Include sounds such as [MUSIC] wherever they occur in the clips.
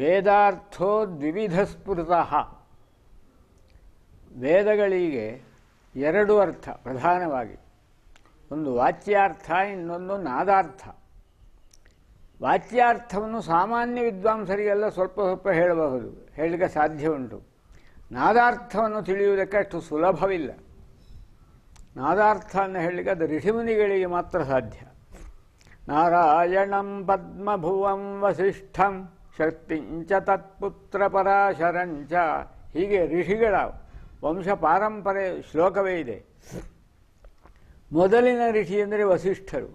ವೇದಾರ್ಥೋ ದ್ವಿವಿಧ ಸ್ಫುರತ ವೇದಗಳಿಗೆ ಎರಡು ಅರ್ಥ ಪ್ರಧಾನವಾಗಿ ಒಂದು ವಾಚ್ಯಾರ್ಥ ಇನ್ನೊಂದು ನಾದಾರ್ಥ ವಾಚ್ಯಾರ್ಥವನ್ನು ಸಾಮಾನ್ಯ ವಿದ್ವಾಂಸರಿಗೆಲ್ಲ ಸ್ವಲ್ಪ ಸ್ವಲ್ಪ ಹೇಳಬಹುದು ಹೇಳಲಿಕ್ಕೆ ಸಾಧ್ಯ ಉಂಟು ನಾದಾರ್ಥವನ್ನು ತಿಳಿಯುವುದಕ್ಕೆ ಅಷ್ಟು ಸುಲಭವಿಲ್ಲ ನಾದಾರ್ಥವನ್ನು ಹೇಳಲಿಕ್ಕೆ ಅದು ಋಷಿಮುನಿಗಳಿಗೆ ಮಾತ್ರ ಸಾಧ್ಯ ನಾರಾಯಣಂ ಪದ್ಮಭುವಂ ವಸಿಷ್ಠಂ ಶಕ್ತಿಂಚ ತತ್ಪುತ್ರ ಪರಾಶರಂಚ ಹೀಗೆ ಋಷಿಗಳ ವಂಶ ಪಾರಂಪರೆ ಶ್ಲೋಕವೇ ಇದೆ ಮೊದಲಿನ ಋಷಿ ಅಂದರೆ ವಸಿಷ್ಠರು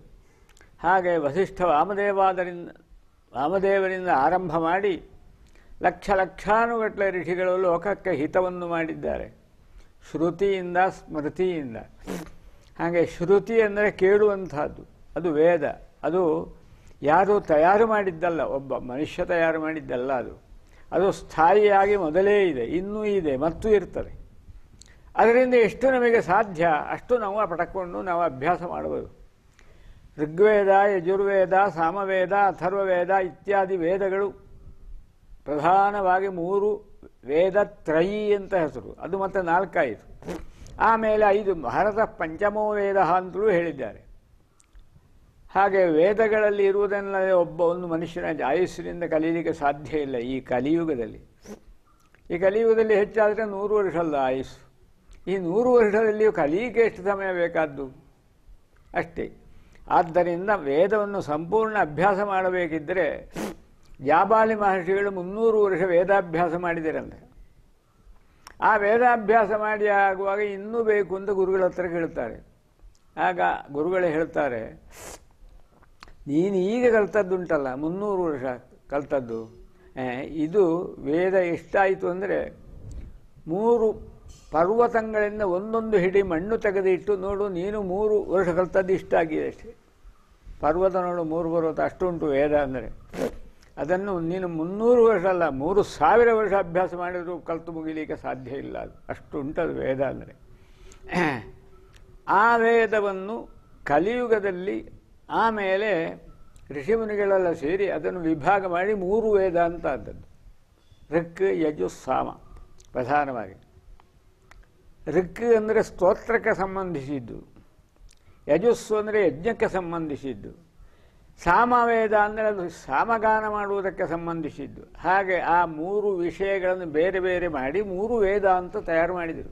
ಹಾಗೆ ವಸಿಷ್ಠ ವಾಮದೇವಾದರಿಂದ ವಾಮದೇವರಿಂದ ಆರಂಭ ಮಾಡಿ ಲಕ್ಷ ಲಕ್ಷಾನುಗಟ್ಟಲೆ ಋಷಿಗಳು ಲೋಕಕ್ಕೆ ಹಿತವನ್ನು ಮಾಡಿದ್ದಾರೆ ಶ್ರುತಿಯಿಂದ ಸ್ಮೃತಿಯಿಂದ ಹಾಗೆ ಶ್ರುತಿ ಅಂದರೆ ಕೇಳುವಂಥದ್ದು ಅದು ವೇದ ಅದು ಯಾರು ತಯಾರು ಮಾಡಿದ್ದಲ್ಲ ಒಬ್ಬ ಮನುಷ್ಯ ತಯಾರು ಮಾಡಿದ್ದಲ್ಲ ಅದು ಅದು ಸ್ಥಾಯಿಯಾಗಿ ಮೊದಲೇ ಇದೆ ಇನ್ನೂ ಇದೆ ಮತ್ತು ಇರ್ತದೆ ಅದರಿಂದ ಎಷ್ಟು ನಮಗೆ ಸಾಧ್ಯ ಅಷ್ಟು ನಾವು ಪಟಕೊಂಡು ನಾವು ಅಭ್ಯಾಸ ಮಾಡಬಹುದು ಋಗ್ವೇದ ಯಜುರ್ವೇದ ಸಾಮವೇದ ಅಥರ್ವವೇದ ಇತ್ಯಾದಿ ವೇದಗಳು ಪ್ರಧಾನವಾಗಿ ಮೂರು ವೇದ ತ್ರಯಿ ಅಂತ ಹೆಸರು ಅದು ಮತ್ತೆ ನಾಲ್ಕಾಯಿತು ಆಮೇಲೆ ಐದು ಭಾರತ ಪಂಚಮೋ ವೇದ ಅಂತಲೂ ಹೇಳಿದ್ದಾರೆ ಹಾಗೆ ವೇದಗಳಲ್ಲಿ ಇರುವುದನ್ನ ಒಬ್ಬ ಒಂದು ಮನುಷ್ಯನ ಆಯುಸ್ಸಿನಿಂದ ಕಲಿಯಲಿಕ್ಕೆ ಸಾಧ್ಯ ಇಲ್ಲ ಈ ಕಲಿಯುಗದಲ್ಲಿ ಈ ಕಲಿಯುಗದಲ್ಲಿ ಹೆಚ್ಚಾದರೆ ನೂರು ವರ್ಷ ಅಲ್ಲ ಆಯುಸ್ಸು ಈ ನೂರು ವರ್ಷದಲ್ಲಿಯೂ ಕಲಿಯಕ್ಕೆ ಎಷ್ಟು ಸಮಯ ಬೇಕಾದ್ದು ಅಷ್ಟೇ ಆದ್ದರಿಂದ ವೇದವನ್ನು ಸಂಪೂರ್ಣ ಅಭ್ಯಾಸ ಮಾಡಬೇಕಿದ್ದರೆ ಜಾಬಾಲಿ ಮಹರ್ಷಿಗಳು ಮುನ್ನೂರು ವರ್ಷ ವೇದಾಭ್ಯಾಸ ಮಾಡಿದಿರಲ್ಲ ಆ ವೇದಾಭ್ಯಾಸ ಮಾಡಿ ಆಗುವಾಗ ಇನ್ನೂ ಬೇಕು ಅಂತ ಗುರುಗಳ ಹತ್ರ ಕೇಳ್ತಾರೆ ಆಗ ಗುರುಗಳೇ ಹೇಳ್ತಾರೆ ನೀನು ಈಗ ಕಲ್ತದ್ದುಂಟಲ್ಲ ಮುನ್ನೂರು ವರ್ಷ ಕಲ್ತದ್ದು ಇದು ವೇದ ಎಷ್ಟಾಯಿತು ಅಂದರೆ ಮೂರು ಪರ್ವತಗಳಿಂದ ಒಂದೊಂದು ಹಿಡಿ ಮಣ್ಣು ತೆಗೆದಿಟ್ಟು ನೋಡು ನೀನು ಮೂರು ವರ್ಷ ಕಲ್ತದ್ದು ಇಷ್ಟಾಗಿದೆ ಅಷ್ಟೇ ಪರ್ವತ ನೋಡು ಮೂರು ಪರ್ವತ ಉಂಟು ವೇದ ಅಂದರೆ ಅದನ್ನು ನೀನು ಮುನ್ನೂರು ವರ್ಷ ಅಲ್ಲ ಮೂರು ಸಾವಿರ ವರ್ಷ ಅಭ್ಯಾಸ ಮಾಡಿದರೂ ಕಲ್ತು ಮುಗಿಲಿಕ್ಕೆ ಸಾಧ್ಯ ಇಲ್ಲ ಅದು ಅಷ್ಟು ಉಂಟದು ವೇದ ಅಂದರೆ ಆ ವೇದವನ್ನು ಕಲಿಯುಗದಲ್ಲಿ ಆಮೇಲೆ ಋಷಿಮುನಿಗಳೆಲ್ಲ ಸೇರಿ ಅದನ್ನು ವಿಭಾಗ ಮಾಡಿ ಮೂರು ವೇದ ಅಂತ ಆದದ್ದು ಋಕ್ ಸಾಮ ಪ್ರಧಾನವಾಗಿ ಋಕ್ ಅಂದರೆ ಸ್ತೋತ್ರಕ್ಕೆ ಸಂಬಂಧಿಸಿದ್ದು ಯಜಸ್ಸು ಅಂದರೆ ಯಜ್ಞಕ್ಕೆ ಸಂಬಂಧಿಸಿದ್ದು ಸಾಮವೇದ ಅಂದರೆ ಅದು ಸಾಮಗಾನ ಮಾಡುವುದಕ್ಕೆ ಸಂಬಂಧಿಸಿದ್ದು ಹಾಗೆ ಆ ಮೂರು ವಿಷಯಗಳನ್ನು ಬೇರೆ ಬೇರೆ ಮಾಡಿ ಮೂರು ವೇದ ಅಂತ ತಯಾರು ಮಾಡಿದರು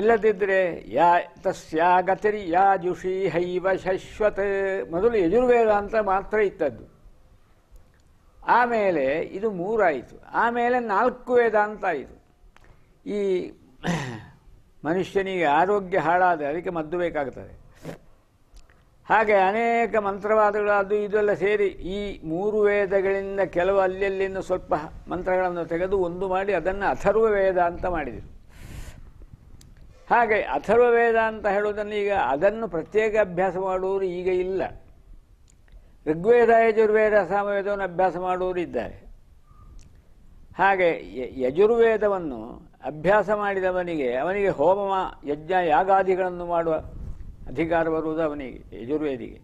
ಇಲ್ಲದಿದ್ದರೆ ಯಾ ತಸ್ಯಾ ಯಾ ಜುಷಿ ಹೈವ ಶಶ್ವತ್ ಮೊದಲು ಯಜುರ್ವೇದ ಅಂತ ಮಾತ್ರ ಇತ್ತದ್ದು ಆಮೇಲೆ ಇದು ಮೂರಾಯಿತು ಆಮೇಲೆ ನಾಲ್ಕು ವೇದ ಆಯಿತು ಈ ಮನುಷ್ಯನಿಗೆ ಆರೋಗ್ಯ ಹಾಳಾದರೆ ಅದಕ್ಕೆ ಮದ್ದು ಬೇಕಾಗ್ತದೆ ಹಾಗೆ ಅನೇಕ ಮಂತ್ರವಾದಗಳು ಅದು ಇದೆಲ್ಲ ಸೇರಿ ಈ ಮೂರು ವೇದಗಳಿಂದ ಕೆಲವು ಅಲ್ಲಿಯಲ್ಲಿಂದ ಸ್ವಲ್ಪ ಮಂತ್ರಗಳನ್ನು ತೆಗೆದು ಒಂದು ಮಾಡಿ ಅದನ್ನು ಅಥರ್ವ ವೇದ ಅಂತ ಮಾಡಿದರು ಹಾಗೆ ಅಥರ್ವ ವೇದ ಅಂತ ಹೇಳುವುದನ್ನು ಈಗ ಅದನ್ನು ಪ್ರತ್ಯೇಕ ಅಭ್ಯಾಸ ಮಾಡುವವರು ಈಗ ಇಲ್ಲ ಋಗ್ವೇದ ಯಜುರ್ವೇದ ಸಾಮವೇದವನ್ನು ಅಭ್ಯಾಸ ಮಾಡುವವರು ಇದ್ದಾರೆ ಹಾಗೆ ಯಜುರ್ವೇದವನ್ನು ಅಭ್ಯಾಸ ಮಾಡಿದವನಿಗೆ ಅವನಿಗೆ ಹೋಮ ಯಜ್ಞ ಯಾಗಾದಿಗಳನ್ನು ಮಾಡುವ ಅಧಿಕಾರ ಬರುವುದು ಅವನಿಗೆ ಯಜುರ್ವೇದಿಗೆ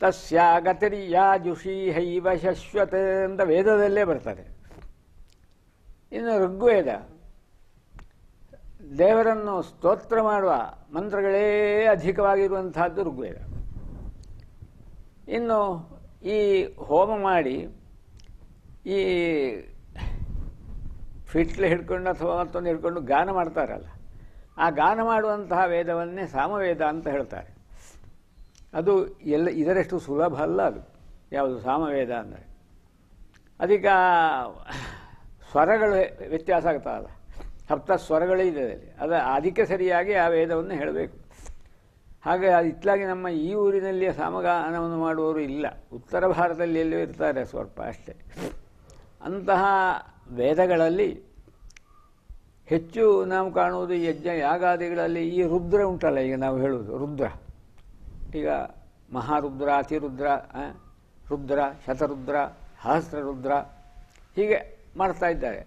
ತಸ್ಯಾಗತಿರಿ ಯಾ ಜುಷಿ ಹೈವ ಶಶ್ವತ ಅಂತ ವೇದದಲ್ಲೇ ಬರ್ತದೆ ಇನ್ನು ಋಗ್ವೇದ ದೇವರನ್ನು ಸ್ತೋತ್ರ ಮಾಡುವ ಮಂತ್ರಗಳೇ ಅಧಿಕವಾಗಿರುವಂತಹದ್ದು ಋಗ್ವೇದ ಇನ್ನು ಈ ಹೋಮ ಮಾಡಿ ಈ ಫಿಟ್ಲೆ ಹಿಡ್ಕೊಂಡು ಅಥವಾ ಮತ್ತೊಂದು ಹಿಡ್ಕೊಂಡು ಗಾನ ಮಾಡ್ತಾರಲ್ಲ ಆ ಗಾನ ಮಾಡುವಂತಹ ವೇದವನ್ನೇ ಸಾಮವೇದ ಅಂತ ಹೇಳ್ತಾರೆ ಅದು ಎಲ್ಲ ಇದರಷ್ಟು ಸುಲಭ ಅಲ್ಲ ಅದು ಯಾವುದು ಸಾಮವೇದ ಅಂದರೆ ಅದಕ್ಕೆ ಸ್ವರಗಳು ವ್ಯತ್ಯಾಸ ಆಗ್ತದಲ್ಲ ಸಪ್ತ ಇದೆ ಅದರಲ್ಲಿ ಅದು ಅದಕ್ಕೆ ಸರಿಯಾಗಿ ಆ ವೇದವನ್ನು ಹೇಳಬೇಕು ಹಾಗೆ ಅದು ಇತ್ತಲಾಗಿ ನಮ್ಮ ಈ ಊರಿನಲ್ಲಿ ಸಮಗಾನವನ್ನು ಮಾಡುವವರು ಇಲ್ಲ ಉತ್ತರ ಭಾರತದಲ್ಲಿ ಎಲ್ಲೂ ಇರ್ತಾರೆ ಸ್ವಲ್ಪ ಅಷ್ಟೇ ಅಂತಹ ವೇದಗಳಲ್ಲಿ ಹೆಚ್ಚು ನಾವು ಕಾಣುವುದು ಯಜ್ಞ ಯಾಗಾದಿಗಳಲ್ಲಿ ಈ ರುದ್ರ ಉಂಟಲ್ಲ ಈಗ ನಾವು ಹೇಳುವುದು ರುದ್ರ ಈಗ ಮಹಾರುದ್ರ ಅತಿರುದ್ರ ರುದ್ರ ಶತರುದ್ರ ಸಹಸ್ರರುದ್ರ ಹೀಗೆ ಮಾಡ್ತಾ ಇದ್ದಾರೆ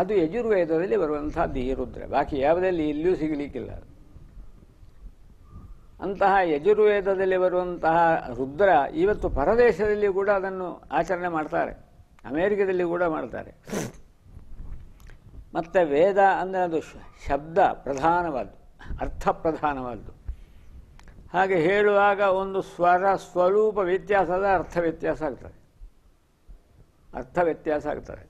ಅದು ಯಜುರ್ವೇದದಲ್ಲಿ ಬರುವಂತಹ ರುದ್ರ ಬಾಕಿ ಯಾವುದಲ್ಲಿ ಇಲ್ಲಿಯೂ ಸಿಗಲಿಕ್ಕಿಲ್ಲ ಅಂತಹ ಯಜುರ್ವೇದದಲ್ಲಿ ಬರುವಂತಹ ರುದ್ರ ಇವತ್ತು ಪರದೇಶದಲ್ಲಿ ಕೂಡ ಅದನ್ನು ಆಚರಣೆ ಮಾಡ್ತಾರೆ ಅಮೇರಿಕದಲ್ಲಿ ಕೂಡ ಮಾಡ್ತಾರೆ ಮತ್ತು ವೇದ ಅಂದರೆ ಅದು ಶಬ್ದ ಪ್ರಧಾನವಾದ್ದು ಅರ್ಥ ಪ್ರಧಾನವಾದ್ದು ಹಾಗೆ ಹೇಳುವಾಗ ಒಂದು ಸ್ವರ ಸ್ವರೂಪ ವ್ಯತ್ಯಾಸದ ಅರ್ಥ ವ್ಯತ್ಯಾಸ ಆಗ್ತದೆ ಅರ್ಥ ವ್ಯತ್ಯಾಸ ಆಗ್ತದೆ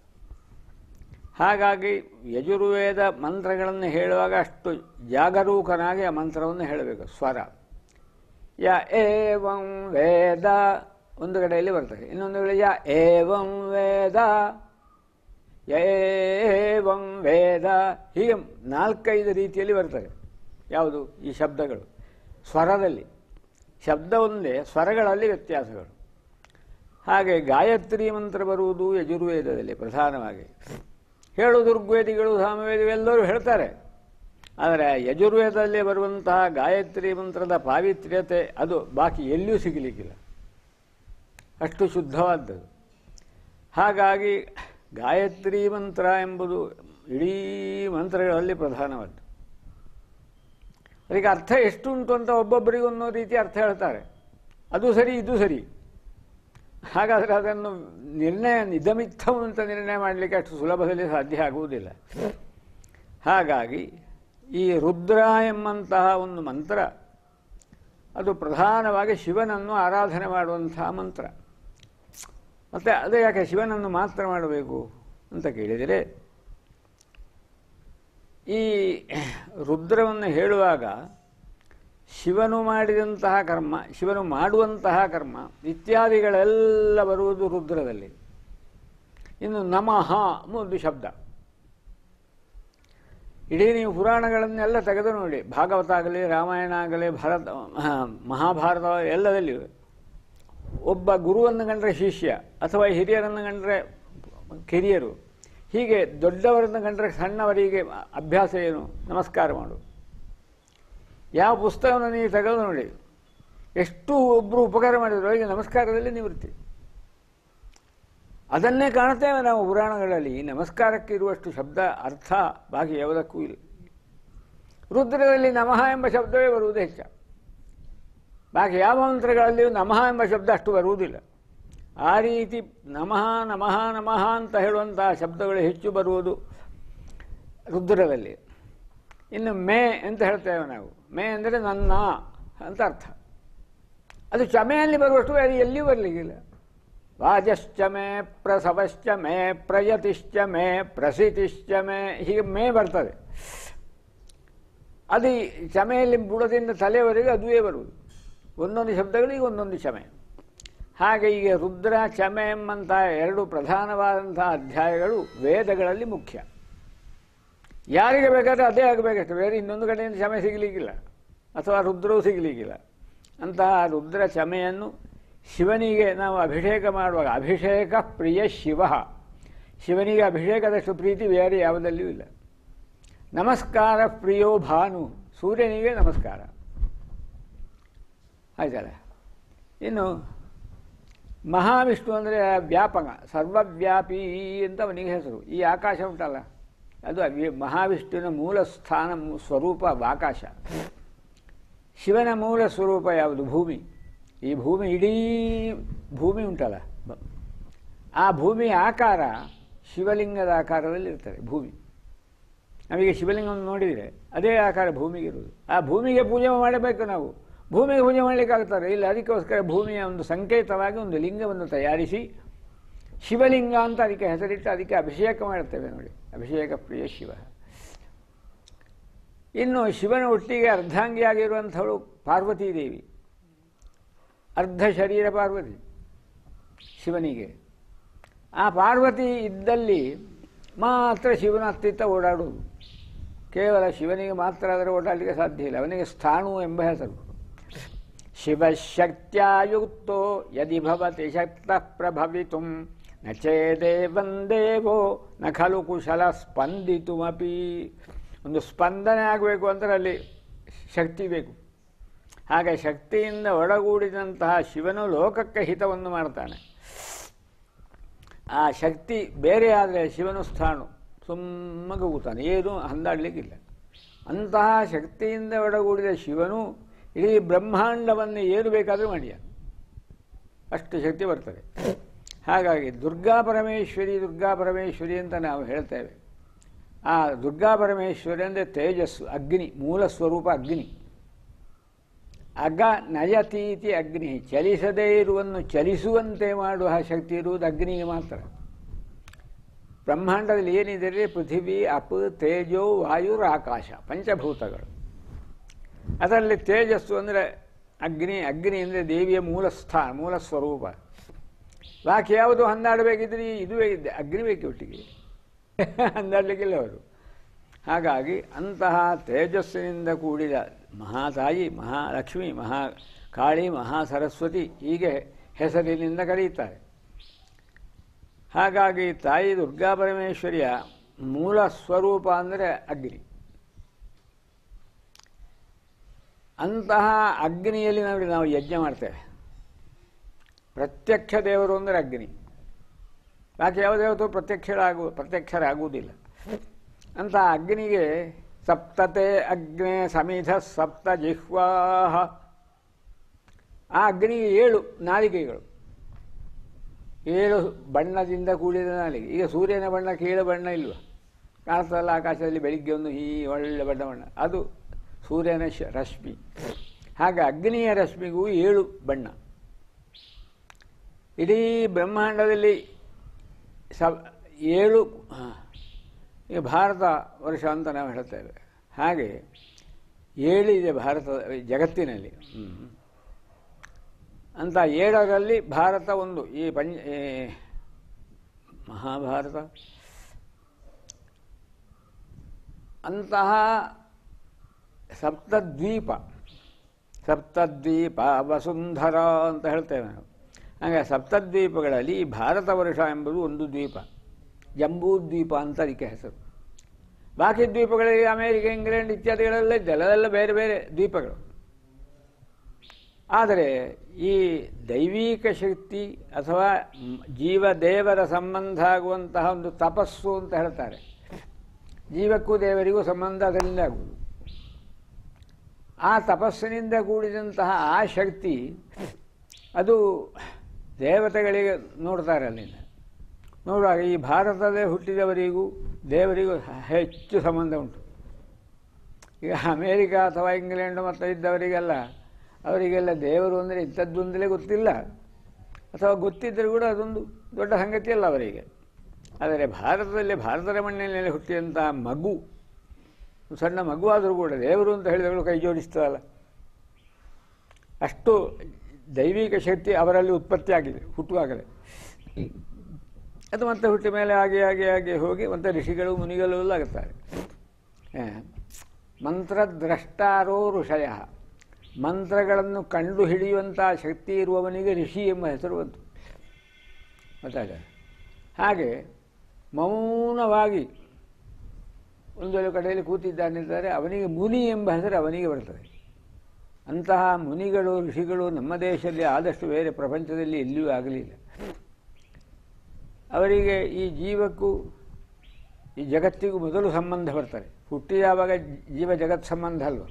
ಹಾಗಾಗಿ ಯಜುರ್ವೇದ ಮಂತ್ರಗಳನ್ನು ಹೇಳುವಾಗ ಅಷ್ಟು ಜಾಗರೂಕನಾಗಿ ಆ ಮಂತ್ರವನ್ನು ಹೇಳಬೇಕು ಸ್ವರ ಯ ಏವಂ ವೇದ ಒಂದು ಕಡೆಯಲ್ಲಿ ಬರ್ತದೆ ಇನ್ನೊಂದು ಕಡೆ ಯ ಏವಂ ವೇದ ಏವಂ ವೇದ ಹೀಗೆ ನಾಲ್ಕೈದು ರೀತಿಯಲ್ಲಿ ಬರ್ತದೆ ಯಾವುದು ಈ ಶಬ್ದಗಳು ಸ್ವರದಲ್ಲಿ ಶಬ್ದ ಒಂದೇ ಸ್ವರಗಳಲ್ಲಿ ವ್ಯತ್ಯಾಸಗಳು ಹಾಗೆ ಗಾಯತ್ರಿ ಮಂತ್ರ ಬರುವುದು ಯಜುರ್ವೇದದಲ್ಲಿ ಪ್ರಧಾನವಾಗಿ ಹೇಳು ದುರ್ವೇದಿಗಳು ಎಲ್ಲರೂ ಹೇಳ್ತಾರೆ ಆದರೆ ಯಜುರ್ವೇದದಲ್ಲಿ ಬರುವಂತಹ ಗಾಯತ್ರಿ ಮಂತ್ರದ ಪಾವಿತ್ರ್ಯತೆ ಅದು ಬಾಕಿ ಎಲ್ಲಿಯೂ ಸಿಗಲಿಕ್ಕಿಲ್ಲ ಅಷ್ಟು ಶುದ್ಧವಾದದ್ದು ಹಾಗಾಗಿ ಗಾಯತ್ರಿ ಮಂತ್ರ ಎಂಬುದು ಇಡೀ ಮಂತ್ರಗಳಲ್ಲಿ ಪ್ರಧಾನವಾದ್ದು ಅದಕ್ಕೆ ಅರ್ಥ ಎಷ್ಟು ಉಂಟು ಅಂತ ಅನ್ನೋ ರೀತಿ ಅರ್ಥ ಹೇಳ್ತಾರೆ ಅದು ಸರಿ ಇದು ಸರಿ ಹಾಗಾದರೆ ಅದನ್ನು ನಿರ್ಣಯ ನಿಧಮಿತ್ತ ಅಂತ ನಿರ್ಣಯ ಮಾಡಲಿಕ್ಕೆ ಅಷ್ಟು ಸುಲಭದಲ್ಲಿ ಸಾಧ್ಯ ಆಗುವುದಿಲ್ಲ ಹಾಗಾಗಿ ಈ ರುದ್ರ ಎಂಬಂತಹ ಒಂದು ಮಂತ್ರ ಅದು ಪ್ರಧಾನವಾಗಿ ಶಿವನನ್ನು ಆರಾಧನೆ ಮಾಡುವಂತಹ ಮಂತ್ರ ಮತ್ತು ಅದು ಯಾಕೆ ಶಿವನನ್ನು ಮಾತ್ರ ಮಾಡಬೇಕು ಅಂತ ಕೇಳಿದರೆ ಈ ರುದ್ರವನ್ನು ಹೇಳುವಾಗ ಶಿವನು ಮಾಡಿದಂತಹ ಕರ್ಮ ಶಿವನು ಮಾಡುವಂತಹ ಕರ್ಮ ಇತ್ಯಾದಿಗಳೆಲ್ಲ ಬರುವುದು ರುದ್ರದಲ್ಲಿ ಇನ್ನು ನಮಃ ಒಂದು ಶಬ್ದ ಇಡೀ ನೀವು ಪುರಾಣಗಳನ್ನೆಲ್ಲ ತೆಗೆದು ನೋಡಿ ಭಾಗವತ ಆಗಲಿ ರಾಮಾಯಣ ಆಗಲಿ ಭಾರತ ಮಹಾಭಾರತ ಎಲ್ಲದಲ್ಲಿ ಒಬ್ಬ ಗುರುವನ್ನು ಕಂಡರೆ ಶಿಷ್ಯ ಅಥವಾ ಹಿರಿಯರನ್ನು ಕಂಡ್ರೆ ಕಿರಿಯರು ಹೀಗೆ ದೊಡ್ಡವರನ್ನು ಕಂಡರೆ ಸಣ್ಣವರಿಗೆ ಅಭ್ಯಾಸ ಏನು ನಮಸ್ಕಾರ ಮಾಡು ಯಾವ ಪುಸ್ತಕವನ್ನು ನೀವು ತಗೊಂಡು ನೋಡಿ ಎಷ್ಟು ಒಬ್ಬರು ಉಪಕಾರ ಮಾಡಿದ್ರು ಅವರಿಗೆ ನಮಸ್ಕಾರದಲ್ಲಿ ನಿವೃತ್ತಿ ಅದನ್ನೇ ಕಾಣುತ್ತೇವೆ ನಾವು ಪುರಾಣಗಳಲ್ಲಿ ನಮಸ್ಕಾರಕ್ಕೆ ಇರುವಷ್ಟು ಶಬ್ದ ಅರ್ಥ ಬಾಕಿ ಯಾವುದಕ್ಕೂ ಇಲ್ಲ ರುದ್ರದಲ್ಲಿ ನಮಃ ಎಂಬ ಶಬ್ದವೇ ಬರುವುದು ಹೆಚ್ಚ ಬಾಕಿ ಯಾವ ಮಂತ್ರಗಳಲ್ಲಿಯೂ ನಮಃ ಎಂಬ ಶಬ್ದ ಅಷ್ಟು ಬರುವುದಿಲ್ಲ ಆ ರೀತಿ ನಮಃ ನಮಃ ನಮಃ ಅಂತ ಹೇಳುವಂತಹ ಶಬ್ದಗಳು ಹೆಚ್ಚು ಬರುವುದು ರುದ್ರದಲ್ಲಿ ಇನ್ನು ಮೇ ಅಂತ ಹೇಳ್ತೇವೆ ನಾವು ಮೇ ಅಂದರೆ ನನ್ನ ಅಂತ ಅರ್ಥ ಅದು ಚಮೆಯಲ್ಲಿ ಬರುವಷ್ಟು ಅದು ಎಲ್ಲಿಯೂ ಬರಲಿಕ್ಕಿಲ್ಲ ವಾಜಶ್ಚಮೆ ಮೇ ಪ್ರಸವಶ್ಚ ಮೇ ಪ್ರಯತಿಶ್ಚ ಮೇ ಪ್ರಸಿತಿಶ್ಚ ಮೇ ಹೀಗೆ ಮೇ ಬರ್ತದೆ ಅದು ಚಮೆಯಲ್ಲಿ ಬುಡದಿಂದ ತಲೆವರೆಗೆ ಅದುವೇ ಬರುವುದು ಒಂದೊಂದು ಶಬ್ದಗಳಿಗೆ ಒಂದೊಂದು ಚಮೆ ಹಾಗೆ ಈಗ ರುದ್ರ ಚಮೆ ಎಂಬಂತಹ ಎರಡು ಪ್ರಧಾನವಾದಂತಹ ಅಧ್ಯಾಯಗಳು ವೇದಗಳಲ್ಲಿ ಮುಖ್ಯ ಯಾರಿಗೆ ಬೇಕಾದರೆ ಅದೇ ಆಗಬೇಕು ಬೇರೆ ಇನ್ನೊಂದು ಕಡೆಯಿಂದ ಶಮೆ ಸಿಗಲಿಕ್ಕಿಲ್ಲ ಅಥವಾ ರುದ್ರವೂ ಸಿಗಲಿಕ್ಕಿಲ್ಲ ಅಂತಹ ರುದ್ರ ಶಮೆಯನ್ನು ಶಿವನಿಗೆ ನಾವು ಅಭಿಷೇಕ ಮಾಡುವಾಗ ಅಭಿಷೇಕ ಪ್ರಿಯ ಶಿವ ಶಿವನಿಗೆ ಅಭಿಷೇಕದಷ್ಟು ಪ್ರೀತಿ ಬೇರೆ ಯಾವುದಲ್ಲಿಯೂ ಇಲ್ಲ ನಮಸ್ಕಾರ ಪ್ರಿಯೋ ಭಾನು ಸೂರ್ಯನಿಗೆ ನಮಸ್ಕಾರ ಆಯ್ತಲ್ಲ ಇನ್ನು ಮಹಾವಿಷ್ಣು ಅಂದರೆ ವ್ಯಾಪಕ ಸರ್ವವ್ಯಾಪಿ ಅಂತ ಅವನಿಗೆ ಹೆಸರು ಈ ಆಕಾಶ ಉಂಟಲ್ಲ ಅದು ಮಹಾವಿಷ್ಣುವಿನ ಮೂಲ ಸ್ಥಾನ ಸ್ವರೂಪ ಆಕಾಶ ಶಿವನ ಮೂಲ ಸ್ವರೂಪ ಯಾವುದು ಭೂಮಿ ಈ ಭೂಮಿ ಇಡೀ ಭೂಮಿ ಉಂಟಲ್ಲ ಆ ಭೂಮಿ ಆಕಾರ ಶಿವಲಿಂಗದ ಆಕಾರದಲ್ಲಿ ಭೂಮಿ ನಮಗೆ ಶಿವಲಿಂಗವನ್ನು ನೋಡಿದರೆ ಅದೇ ಆಕಾರ ಭೂಮಿಗೆ ಇರುವುದು ಆ ಭೂಮಿಗೆ ಪೂಜೆ ಮಾಡಬೇಕು ನಾವು ಭೂಮಿಗೆ ಪೂಜೆ ಮಾಡಲಿಕ್ಕಾಗ್ತಾರೆ ಇಲ್ಲ ಅದಕ್ಕೋಸ್ಕರ ಭೂಮಿಯ ಒಂದು ಸಂಕೇತವಾಗಿ ಒಂದು ಲಿಂಗವನ್ನು ತಯಾರಿಸಿ ಶಿವಲಿಂಗ ಅಂತ ಅದಕ್ಕೆ ಹೆಸರಿಟ್ಟು ಅದಕ್ಕೆ ಅಭಿಷೇಕ ಮಾಡ್ತೇವೆ ನೋಡಿ ಅಭಿಷೇಕ ಪ್ರಿಯ ಶಿವ ಇನ್ನು ಶಿವನ ಒಟ್ಟಿಗೆ ಅರ್ಧಾಂಗಿಯಾಗಿರುವಂಥವಳು ಪಾರ್ವತೀದೇವಿ ಅರ್ಧ ಶರೀರ ಪಾರ್ವತಿ ಶಿವನಿಗೆ ಆ ಪಾರ್ವತಿ ಇದ್ದಲ್ಲಿ ಮಾತ್ರ ಶಿವನ ಅತ್ತಿತ್ತ ಓಡಾಡುವುದು ಕೇವಲ ಶಿವನಿಗೆ ಮಾತ್ರ ಆದರೆ ಓಡಾಡಲಿಕ್ಕೆ ಸಾಧ್ಯ ಇಲ್ಲ ಅವನಿಗೆ ಸ್ಥಾಣು ಎಂಬ ಹೆಸರು ಶಿವಶಕ್ತಿಯುಕ್ತೋ ಯದಿ ಭವತಿ ಶಕ್ತ ಪ್ರಭವಿತು न ಚೇದೇವಂ ದೇವೋ ನ ಖಲು ಕುಶಲ ಸ್ಪಂದಿತುಮಪಿ ಒಂದು ಸ್ಪಂದನೆ ಆಗಬೇಕು ಅಂದರೆ ಅಲ್ಲಿ ಶಕ್ತಿ ಬೇಕು ಹಾಗೆ ಶಕ್ತಿಯಿಂದ ಒಳಗೂಡಿದಂತಹ ಶಿವನು ಲೋಕಕ್ಕೆ ಹಿತವನ್ನು ಮಾಡ್ತಾನೆ ಆ ಶಕ್ತಿ ಬೇರೆ ಆದರೆ ಶಿವನು ಸ್ಥಾಣು ಸುಮ್ಮಗೂತಾನೆ ಏನು ಹಂದಾಡಲಿಕ್ಕಿಲ್ಲ ಅಂತಹ ಶಕ್ತಿಯಿಂದ ಒಡಗೂಡಿದ ಶಿವನು ಇಡೀ ಬ್ರಹ್ಮಾಂಡವನ್ನು ಏನು ಬೇಕಾದರೂ ಮಾಡಿಯ ಅಷ್ಟು ಶಕ್ತಿ ಬರ್ತದೆ ಹಾಗಾಗಿ ದುರ್ಗಾ ಪರಮೇಶ್ವರಿ ದುರ್ಗಾ ಪರಮೇಶ್ವರಿ ಅಂತ ನಾವು ಹೇಳ್ತೇವೆ ಆ ದುರ್ಗಾ ಪರಮೇಶ್ವರಿ ಅಂದರೆ ತೇಜಸ್ಸು ಅಗ್ನಿ ಮೂಲ ಸ್ವರೂಪ ಅಗ್ನಿ ಅಗ ನಯತೀತಿ ಅಗ್ನಿ ಚಲಿಸದೇ ಇರುವನ್ನು ಚಲಿಸುವಂತೆ ಮಾಡುವ ಶಕ್ತಿ ಇರುವುದು ಅಗ್ನಿಗೆ ಮಾತ್ರ ಬ್ರಹ್ಮಾಂಡದಲ್ಲಿ ಏನಿದೆ ಪೃಥಿವಿ ಅಪ್ ತೇಜೋ ವಾಯುರ ಆಕಾಶ ಪಂಚಭೂತಗಳು ಅದರಲ್ಲಿ ತೇಜಸ್ಸು ಅಂದರೆ ಅಗ್ನಿ ಅಗ್ನಿ ಅಂದರೆ ದೇವಿಯ ಮೂಲ ಸ್ಥಾನ ಮೂಲ ಸ್ವರೂಪ ಬಾಕಿ ಯಾವುದು ಇದು ಇದುವೇ ಅಗ್ನಿ ಬೇಕು ಒಟ್ಟಿಗೆ ಹನ್ನಾಡಲಿಕ್ಕಿಲ್ಲ ಅವರು ಹಾಗಾಗಿ ಅಂತಹ ತೇಜಸ್ಸಿನಿಂದ ಕೂಡಿದ ಮಹಾತಾಯಿ ಮಹಾಲಕ್ಷ್ಮಿ ಮಹಾ ಕಾಳಿ ಮಹಾ ಸರಸ್ವತಿ ಹೀಗೆ ಹೆಸರಿನಿಂದ ಕರೆಯುತ್ತಾರೆ ಹಾಗಾಗಿ ತಾಯಿ ದುರ್ಗಾ ಪರಮೇಶ್ವರಿಯ ಮೂಲ ಸ್ವರೂಪ ಅಂದರೆ ಅಗ್ನಿ ಅಂತಹ ಅಗ್ನಿಯಲ್ಲಿ ನಾವು ನಾವು ಯಜ್ಞ ಮಾಡ್ತೇವೆ ಪ್ರತ್ಯಕ್ಷ ದೇವರು ಅಂದರೆ ಅಗ್ನಿ ಯಾಕೆ ಯಾವ ದೇವತೂ ಪ್ರತ್ಯಕ್ಷರಾಗು ಪ್ರತ್ಯಕ್ಷರಾಗುವುದಿಲ್ಲ ಅಂತ ಅಗ್ನಿಗೆ ಸಪ್ತತೆ ಅಗ್ನೇ ಸಮಿಧ ಸಪ್ತ ಜಿಹ್ವಾಹ ಆ ಅಗ್ನಿಗೆ ಏಳು ನಾಲಿಗೆಗಳು ಏಳು ಬಣ್ಣದಿಂದ ಕೂಡಿದ ನಾಲಿಗೆ ಈಗ ಸೂರ್ಯನ ಬಣ್ಣ ಕೇಳು ಬಣ್ಣ ಇಲ್ವ ಕಾಣಿಸ್ತಲ್ಲ ಆಕಾಶದಲ್ಲಿ ಬೆಳಿಗ್ಗೆ ಒಂದು ಈ ಒಳ್ಳೆ ಬಣ್ಣ ಬಣ್ಣ ಅದು ಸೂರ್ಯನ ರಶ್ಮಿ ಹಾಗೆ ಅಗ್ನಿಯ ರಶ್ಮಿಗೂ ಏಳು ಬಣ್ಣ ಇಡೀ ಬ್ರಹ್ಮಾಂಡದಲ್ಲಿ ಸ ಏಳು ಈ ಭಾರತ ವರ್ಷ ಅಂತ ನಾವು ಹೇಳ್ತೇವೆ ಹಾಗೆ ಏಳು ಇದೆ ಭಾರತದ ಜಗತ್ತಿನಲ್ಲಿ ಅಂತ ಏಳರಲ್ಲಿ ಭಾರತ ಒಂದು ಈ ಪಂಚ ಮಹಾಭಾರತ ಅಂತಹ ಸಪ್ತದ್ವೀಪ ಸಪ್ತದ್ವೀಪ ವಸುಂಧರ ಅಂತ ಹೇಳ್ತೇವೆ ನಾವು ಹಂಗೆ ಸಪ್ತದ್ವೀಪಗಳಲ್ಲಿ ಭಾರತ ವರ್ಷ ಎಂಬುದು ಒಂದು ದ್ವೀಪ ಜಂಬೂದ್ವೀಪ ಅಂತ ಅದಕ್ಕೆ ಹೆಸರು ಬಾಕಿ ದ್ವೀಪಗಳಲ್ಲಿ ಅಮೇರಿಕ ಇಂಗ್ಲೆಂಡ್ ಇತ್ಯಾದಿಗಳಲ್ಲಿ ಜಲದೆಲ್ಲ ಬೇರೆ ಬೇರೆ ದ್ವೀಪಗಳು ಆದರೆ ಈ ದೈವಿಕ ಶಕ್ತಿ ಅಥವಾ ಜೀವ ದೇವರ ಸಂಬಂಧ ಆಗುವಂತಹ ಒಂದು ತಪಸ್ಸು ಅಂತ ಹೇಳ್ತಾರೆ ಜೀವಕ್ಕೂ ದೇವರಿಗೂ ಸಂಬಂಧ ಅದರಿಂದ ಆಗುವುದು ಆ ತಪಸ್ಸಿನಿಂದ ಕೂಡಿದಂತಹ ಆ ಶಕ್ತಿ ಅದು ದೇವತೆಗಳಿಗೆ ನೋಡ್ತಾರೆ ಅಲ್ಲಿಂದ ನೋಡುವಾಗ ಈ ಭಾರತದೇ ಹುಟ್ಟಿದವರಿಗೂ ದೇವರಿಗೂ ಹೆಚ್ಚು ಸಂಬಂಧ ಉಂಟು ಈಗ ಅಮೇರಿಕ ಅಥವಾ ಇಂಗ್ಲೆಂಡ್ ಮತ್ತು ಇದ್ದವರಿಗೆಲ್ಲ ಅವರಿಗೆಲ್ಲ ದೇವರು ಅಂದರೆ ಇಂಥದ್ದೊಂದಲೇ ಗೊತ್ತಿಲ್ಲ ಅಥವಾ ಗೊತ್ತಿದ್ದರೂ ಕೂಡ ಅದೊಂದು ದೊಡ್ಡ ಅಲ್ಲ ಅವರಿಗೆ ಆದರೆ ಭಾರತದಲ್ಲಿ ಭಾರತದ ಮಣ್ಣಿನಲ್ಲಿ ಹುಟ್ಟಿದಂಥ ಮಗು ಸಣ್ಣ ಮಗುವಾದರೂ ಕೂಡ ದೇವರು ಅಂತ ಹೇಳಿದವರು ಕೈ ಜೋಡಿಸ್ತಾರಲ್ಲ ಅಷ್ಟು ದೈವಿಕ ಶಕ್ತಿ ಅವರಲ್ಲಿ ಉತ್ಪತ್ತಿಯಾಗಿದೆ ಹುಟ್ಟುವಾಗಲೇ ಅದು ಮತ್ತೆ ಹುಟ್ಟ ಮೇಲೆ ಆಗಿ ಆಗಿ ಆಗಿ ಹೋಗಿ ಮತ್ತೆ ಋಷಿಗಳು ಮುನಿಗಳು ಆಗುತ್ತಾರೆ ಮಂತ್ರದ್ರಷ್ಟಾರೋ ಋಷಯ ಮಂತ್ರಗಳನ್ನು ಕಂಡು ಹಿಡಿಯುವಂಥ ಶಕ್ತಿ ಇರುವವನಿಗೆ ಋಷಿ ಎಂಬ ಹೆಸರು ಬಂತು ಮತ್ತೆ ಹಾಗೆ ಮೌನವಾಗಿ ಒಂದು ಕಡೆಯಲ್ಲಿ ಕೂತಿದ್ದಾನಿದ್ದಾರೆ ಅವನಿಗೆ ಮುನಿ ಎಂಬ ಹೆಸರು ಅವನಿಗೆ ಬರ್ತದೆ ಅಂತಹ ಮುನಿಗಳು ಋಷಿಗಳು ನಮ್ಮ ದೇಶದಲ್ಲಿ ಆದಷ್ಟು ಬೇರೆ ಪ್ರಪಂಚದಲ್ಲಿ ಎಲ್ಲಿಯೂ ಆಗಲಿಲ್ಲ ಅವರಿಗೆ ಈ ಜೀವಕ್ಕೂ ಈ ಜಗತ್ತಿಗೂ ಮೊದಲು ಸಂಬಂಧ ಬರ್ತಾರೆ ಹುಟ್ಟಿ ಜೀವ ಜಗತ್ ಸಂಬಂಧ ಅಲ್ವ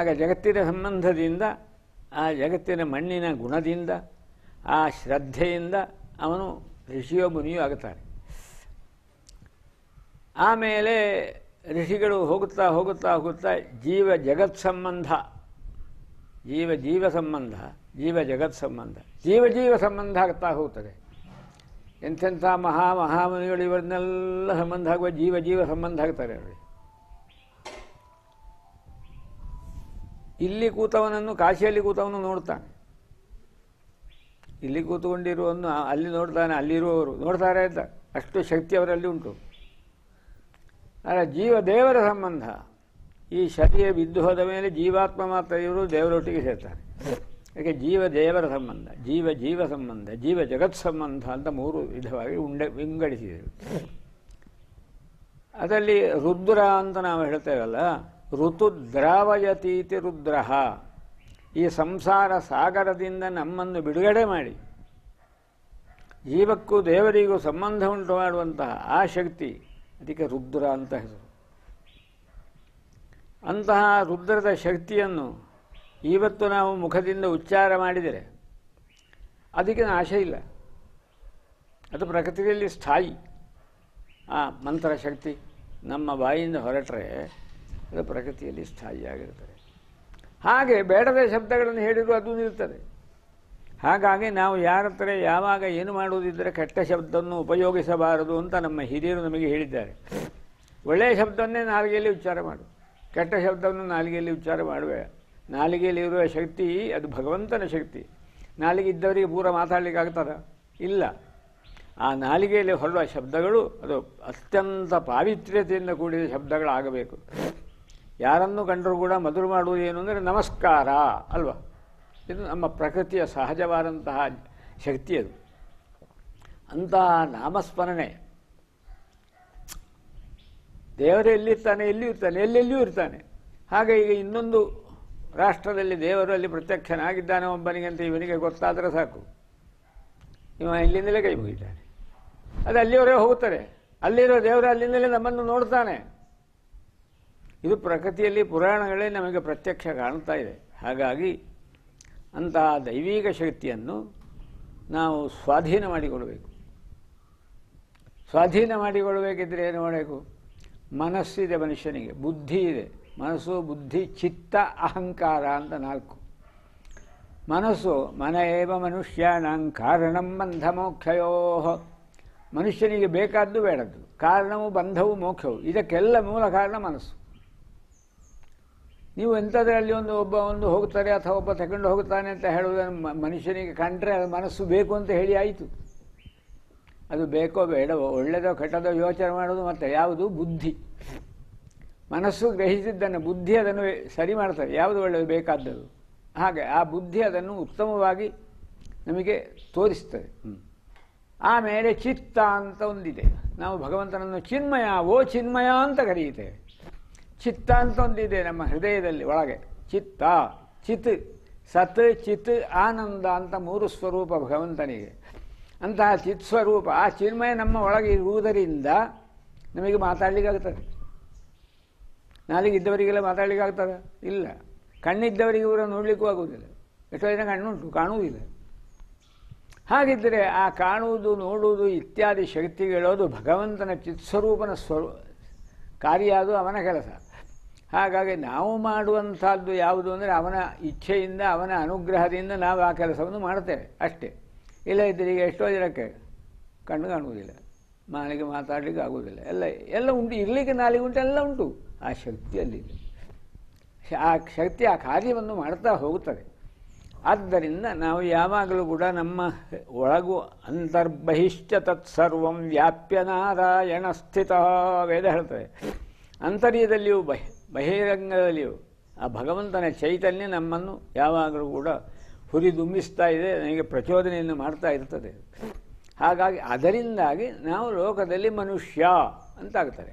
ಆಗ ಜಗತ್ತಿನ ಸಂಬಂಧದಿಂದ ಆ ಜಗತ್ತಿನ ಮಣ್ಣಿನ ಗುಣದಿಂದ ಆ ಶ್ರದ್ಧೆಯಿಂದ ಅವನು ಋಷಿಯೋ ಮುನಿಯೋ ಆಗುತ್ತಾನೆ ಆಮೇಲೆ ಋಷಿಗಳು ಹೋಗುತ್ತಾ ಹೋಗುತ್ತಾ ಹೋಗುತ್ತಾ ಜೀವ ಜಗತ್ ಸಂಬಂಧ ಜೀವ ಜೀವ ಸಂಬಂಧ ಜೀವ ಜಗತ್ ಸಂಬಂಧ ಜೀವ ಜೀವ ಸಂಬಂಧ ಆಗ್ತಾ ಹೋಗ್ತದೆ ಎಂಥೆಂಥ ಮಹಾ ಮಹಾಮುನಿಗಳು ಇವರನ್ನೆಲ್ಲ ಸಂಬಂಧ ಆಗುವ ಜೀವ ಜೀವ ಸಂಬಂಧ ಆಗ್ತಾರೆ ಅವರು ಇಲ್ಲಿ ಕೂತವನನ್ನು ಕಾಶಿಯಲ್ಲಿ ಕೂತವನು ನೋಡ್ತಾನೆ ಇಲ್ಲಿ ಕೂತ್ಕೊಂಡಿರುವನ್ನು ಅಲ್ಲಿ ನೋಡ್ತಾನೆ ಅಲ್ಲಿರುವವರು ನೋಡ್ತಾರೆ ಅಂತ ಅಷ್ಟು ಶಕ್ತಿ ಅವರಲ್ಲಿ ಉಂಟು ಆದರೆ ಜೀವ ದೇವರ ಸಂಬಂಧ ಈ ಶತಿಯ ಬಿದ್ದು ಹೋದ ಮೇಲೆ ಜೀವಾತ್ಮ ಮಾತ್ರ ಇವರು ದೇವರೊಟ್ಟಿಗೆ ಸೇರ್ತಾರೆ ಯಾಕೆ ಜೀವ ದೇವರ ಸಂಬಂಧ ಜೀವ ಜೀವ ಸಂಬಂಧ ಜೀವ ಜಗತ್ ಸಂಬಂಧ ಅಂತ ಮೂರು ವಿಧವಾಗಿ ಉಂಡೆ ವಿಂಗಡಿಸಿದರು ಅದರಲ್ಲಿ ರುದ್ರ ಅಂತ ನಾವು ಹೇಳ್ತೇವಲ್ಲ ಋತು ದ್ರಾವಯತೀತಿ ರುದ್ರ ಈ ಸಂಸಾರ ಸಾಗರದಿಂದ ನಮ್ಮನ್ನು ಬಿಡುಗಡೆ ಮಾಡಿ ಜೀವಕ್ಕೂ ದೇವರಿಗೂ ಸಂಬಂಧ ಉಂಟು ಮಾಡುವಂತಹ ಆ ಶಕ್ತಿ ಅದಕ್ಕೆ ರುದ್ರ ಅಂತ ಹೆಸರು ಅಂತಹ ರುದ್ರದ ಶಕ್ತಿಯನ್ನು ಇವತ್ತು ನಾವು ಮುಖದಿಂದ ಉಚ್ಚಾರ ಮಾಡಿದರೆ ಅದಕ್ಕೆ ನಾಶ ಇಲ್ಲ ಅದು ಪ್ರಕೃತಿಯಲ್ಲಿ ಸ್ಥಾಯಿ ಆ ಮಂತ್ರ ಶಕ್ತಿ ನಮ್ಮ ಬಾಯಿಯಿಂದ ಹೊರಟರೆ ಅದು ಪ್ರಕೃತಿಯಲ್ಲಿ ಸ್ಥಾಯಿಯಾಗಿರ್ತದೆ ಹಾಗೆ ಬೇಡದ ಶಬ್ದಗಳನ್ನು ಹೇಳಿದರೂ ಅದು ನಿಲ್ತದೆ ಹಾಗಾಗಿ ನಾವು ಯಾರ ಹತ್ರ ಯಾವಾಗ ಏನು ಮಾಡುವುದಿದ್ದರೆ ಕೆಟ್ಟ ಶಬ್ದವನ್ನು ಉಪಯೋಗಿಸಬಾರದು ಅಂತ ನಮ್ಮ ಹಿರಿಯರು ನಮಗೆ ಹೇಳಿದ್ದಾರೆ ಒಳ್ಳೆಯ ಶಬ್ದವನ್ನೇ ನಾಲಿಗೆಯಲ್ಲಿ ಉಚ್ಚಾರ ಮಾಡು ಕೆಟ್ಟ ಶಬ್ದವನ್ನು ನಾಲಿಗೆಯಲ್ಲಿ ಉಚ್ಚಾರ ಮಾಡುವೆ ನಾಲಿಗೆಯಲ್ಲಿ ಇರುವ ಶಕ್ತಿ ಅದು ಭಗವಂತನ ಶಕ್ತಿ ನಾಲಿಗೆ ಇದ್ದವರಿಗೆ ಪೂರ ಮಾತಾಡಲಿಕ್ಕಾಗ್ತದ ಇಲ್ಲ ಆ ನಾಲಿಗೆಯಲ್ಲಿ ಹೊರಡುವ ಶಬ್ದಗಳು ಅದು ಅತ್ಯಂತ ಪಾವಿತ್ರ್ಯತೆಯಿಂದ ಕೂಡಿದ ಶಬ್ದಗಳಾಗಬೇಕು ಯಾರನ್ನು ಕಂಡರೂ ಕೂಡ ಮದುವೆ ಮಾಡುವುದು ಏನು ಅಂದರೆ ನಮಸ್ಕಾರ ಅಲ್ವಾ ಇದು ನಮ್ಮ ಪ್ರಕೃತಿಯ ಸಹಜವಾದಂತಹ ಶಕ್ತಿ ಅದು ಅಂತಹ ನಾಮಸ್ಮರಣೆ ದೇವರು ಎಲ್ಲಿರ್ತಾನೆ ಎಲ್ಲಿಯೂ ಇರ್ತಾನೆ ಎಲ್ಲೆಲ್ಲಿಯೂ ಇರ್ತಾನೆ ಹಾಗೆ ಈಗ ಇನ್ನೊಂದು ರಾಷ್ಟ್ರದಲ್ಲಿ ದೇವರಲ್ಲಿ ಪ್ರತ್ಯಕ್ಷನಾಗಿದ್ದಾನೆ ಒಬ್ಬನಿಗೆ ಅಂತ ಇವನಿಗೆ ಗೊತ್ತಾದರೆ ಸಾಕು ಇವ ಇಲ್ಲಿಂದಲೇ ಕೈ ಮುಗಿತಾನೆ ಅದು ಅಲ್ಲಿಯವರೇ ಹೋಗುತ್ತಾರೆ ಅಲ್ಲಿರೋ ದೇವರು ಅಲ್ಲಿಂದಲೇ ನಮ್ಮನ್ನು ನೋಡ್ತಾನೆ ಇದು ಪ್ರಕೃತಿಯಲ್ಲಿ ಪುರಾಣಗಳೇ ನಮಗೆ ಪ್ರತ್ಯಕ್ಷ ಕಾಣ್ತಾ ಇದೆ ಹಾಗಾಗಿ ಅಂತಹ ದೈವಿಕ ಶಕ್ತಿಯನ್ನು ನಾವು ಸ್ವಾಧೀನ ಮಾಡಿಕೊಳ್ಬೇಕು ಸ್ವಾಧೀನ ಮಾಡಿಕೊಳ್ಳಬೇಕಿದ್ರೆ ಏನು ಮಾಡಬೇಕು ಮನಸ್ಸಿದೆ ಮನುಷ್ಯನಿಗೆ ಬುದ್ಧಿ ಇದೆ ಮನಸ್ಸು ಬುದ್ಧಿ ಚಿತ್ತ ಅಹಂಕಾರ ಅಂತ ನಾಲ್ಕು ಮನಸ್ಸು ಏವ ಮನುಷ್ಯನಂ ಕಾರಣಂ ಬಂಧ ಮೋಕ್ಷಯೋ ಮನುಷ್ಯನಿಗೆ ಬೇಕಾದ್ದು ಬೇಡದ್ದು ಕಾರಣವು ಬಂಧವು ಮೋಕ್ಷವು ಇದಕ್ಕೆಲ್ಲ ಮೂಲ ಕಾರಣ ಮನಸ್ಸು ನೀವು ಎಂಥದ್ರಲ್ಲಿ ಒಂದು ಒಬ್ಬ ಒಂದು ಹೋಗ್ತಾರೆ ಅಥವಾ ಒಬ್ಬ ತಗೊಂಡು ಹೋಗ್ತಾನೆ ಅಂತ ಹೇಳುವುದನ್ನು ಮನುಷ್ಯನಿಗೆ ಕಂಡ್ರೆ ಮನಸ್ಸು ಬೇಕು ಅಂತ ಹೇಳಿ ಆಯಿತು ಅದು ಬೇಕೋ ಬೇಡವೋ ಒಳ್ಳೆಯದೋ ಕೆಟ್ಟದೋ ಯೋಚನೆ ಮಾಡೋದು ಮತ್ತು ಯಾವುದು ಬುದ್ಧಿ ಮನಸ್ಸು ಗ್ರಹಿಸಿದ್ದನ್ನು ಬುದ್ಧಿ ಅದನ್ನು ಸರಿ ಮಾಡ್ತದೆ ಯಾವುದು ಒಳ್ಳೆಯದು ಬೇಕಾದದ್ದು ಹಾಗೆ ಆ ಬುದ್ಧಿ ಅದನ್ನು ಉತ್ತಮವಾಗಿ ನಮಗೆ ತೋರಿಸ್ತದೆ ಆಮೇಲೆ ಚಿತ್ತ ಅಂತ ಒಂದಿದೆ ನಾವು ಭಗವಂತನನ್ನು ಚಿನ್ಮಯ ಓ ಚಿನ್ಮಯ ಅಂತ ಕರೆಯುತ್ತೇವೆ ಚಿತ್ತ ಅಂತ ಒಂದಿದೆ ನಮ್ಮ ಹೃದಯದಲ್ಲಿ ಒಳಗೆ ಚಿತ್ತ ಚಿತ್ ಸತ್ ಚಿತ್ ಆನಂದ ಅಂತ ಮೂರು ಸ್ವರೂಪ ಭಗವಂತನಿಗೆ ಅಂತಹ ಸ್ವರೂಪ ಆ ಚಿನ್ಮಯ ನಮ್ಮ ಒಳಗೆ ಇರುವುದರಿಂದ ನಮಗೆ ಮಾತಾಡಲಿಕ್ಕಾಗ್ತದೆ ಇದ್ದವರಿಗೆಲ್ಲ ಮಾತಾಡಲಿಕ್ಕಾಗ್ತದೆ ಇಲ್ಲ ಕಣ್ಣಿದ್ದವರಿಗೆ ಇವರು ನೋಡಲಿಕ್ಕೂ ಆಗುವುದಿಲ್ಲ ಎಷ್ಟೋ ಜನ ಕಣ್ಣುಂಟು ಕಾಣುವುದಿಲ್ಲ ಹಾಗಿದ್ದರೆ ಆ ಕಾಣುವುದು ನೋಡುವುದು ಇತ್ಯಾದಿ ಶಕ್ತಿಗಳೋದು ಭಗವಂತನ ಚಿತ್ಸ್ವರೂಪನ ಸ್ವರೂ ಕಾರ್ಯ ಅದು ಅವನ ಕೆಲಸ ಹಾಗಾಗಿ ನಾವು ಮಾಡುವಂಥದ್ದು ಯಾವುದು ಅಂದರೆ ಅವನ ಇಚ್ಛೆಯಿಂದ ಅವನ ಅನುಗ್ರಹದಿಂದ ನಾವು ಆ ಕೆಲಸವನ್ನು ಮಾಡ್ತೇವೆ ಅಷ್ಟೇ ಇಲ್ಲ ಇದ್ದರೆ ಈಗ ಎಷ್ಟೋ ಜನಕ್ಕೆ ಕಣ್ಣು ಕಾಣುವುದಿಲ್ಲ ನಾಲಿಗೆ ಮಾತಾಡಲಿಕ್ಕೆ ಆಗುವುದಿಲ್ಲ ಎಲ್ಲ ಎಲ್ಲ ಉಂಟು ಇರಲಿಕ್ಕೆ ನಾಲಿಗೆ ಉಂಟು ಎಲ್ಲ ಉಂಟು ಆ ಶಕ್ತಿಯಲ್ಲಿದೆ ಆ ಶಕ್ತಿ ಆ ಕಾರ್ಯವನ್ನು ಮಾಡ್ತಾ ಹೋಗುತ್ತದೆ ಆದ್ದರಿಂದ ನಾವು ಯಾವಾಗಲೂ ಕೂಡ ನಮ್ಮ ಒಳಗು ಅಂತರ್ಬಹಿಷ್ಠ ತತ್ಸರ್ವಂ ವ್ಯಾಪ್ಯ ನಾರಾಯಣ ಸ್ಥಿತ ವೇದ ಹೇಳ್ತದೆ ಅಂತರ್ಯದಲ್ಲಿಯೂ ಬಹಿ ಬಹಿರಂಗದಲ್ಲಿಯೂ ಆ ಭಗವಂತನ ಚೈತನ್ಯ ನಮ್ಮನ್ನು ಯಾವಾಗಲೂ ಕೂಡ ಹುರಿದುಂಬಿಸ್ತಾ ಇದೆ ನನಗೆ ಪ್ರಚೋದನೆಯನ್ನು ಮಾಡ್ತಾ ಇರ್ತದೆ ಹಾಗಾಗಿ ಅದರಿಂದಾಗಿ ನಾವು ಲೋಕದಲ್ಲಿ ಮನುಷ್ಯ ಅಂತಾಗ್ತಾರೆ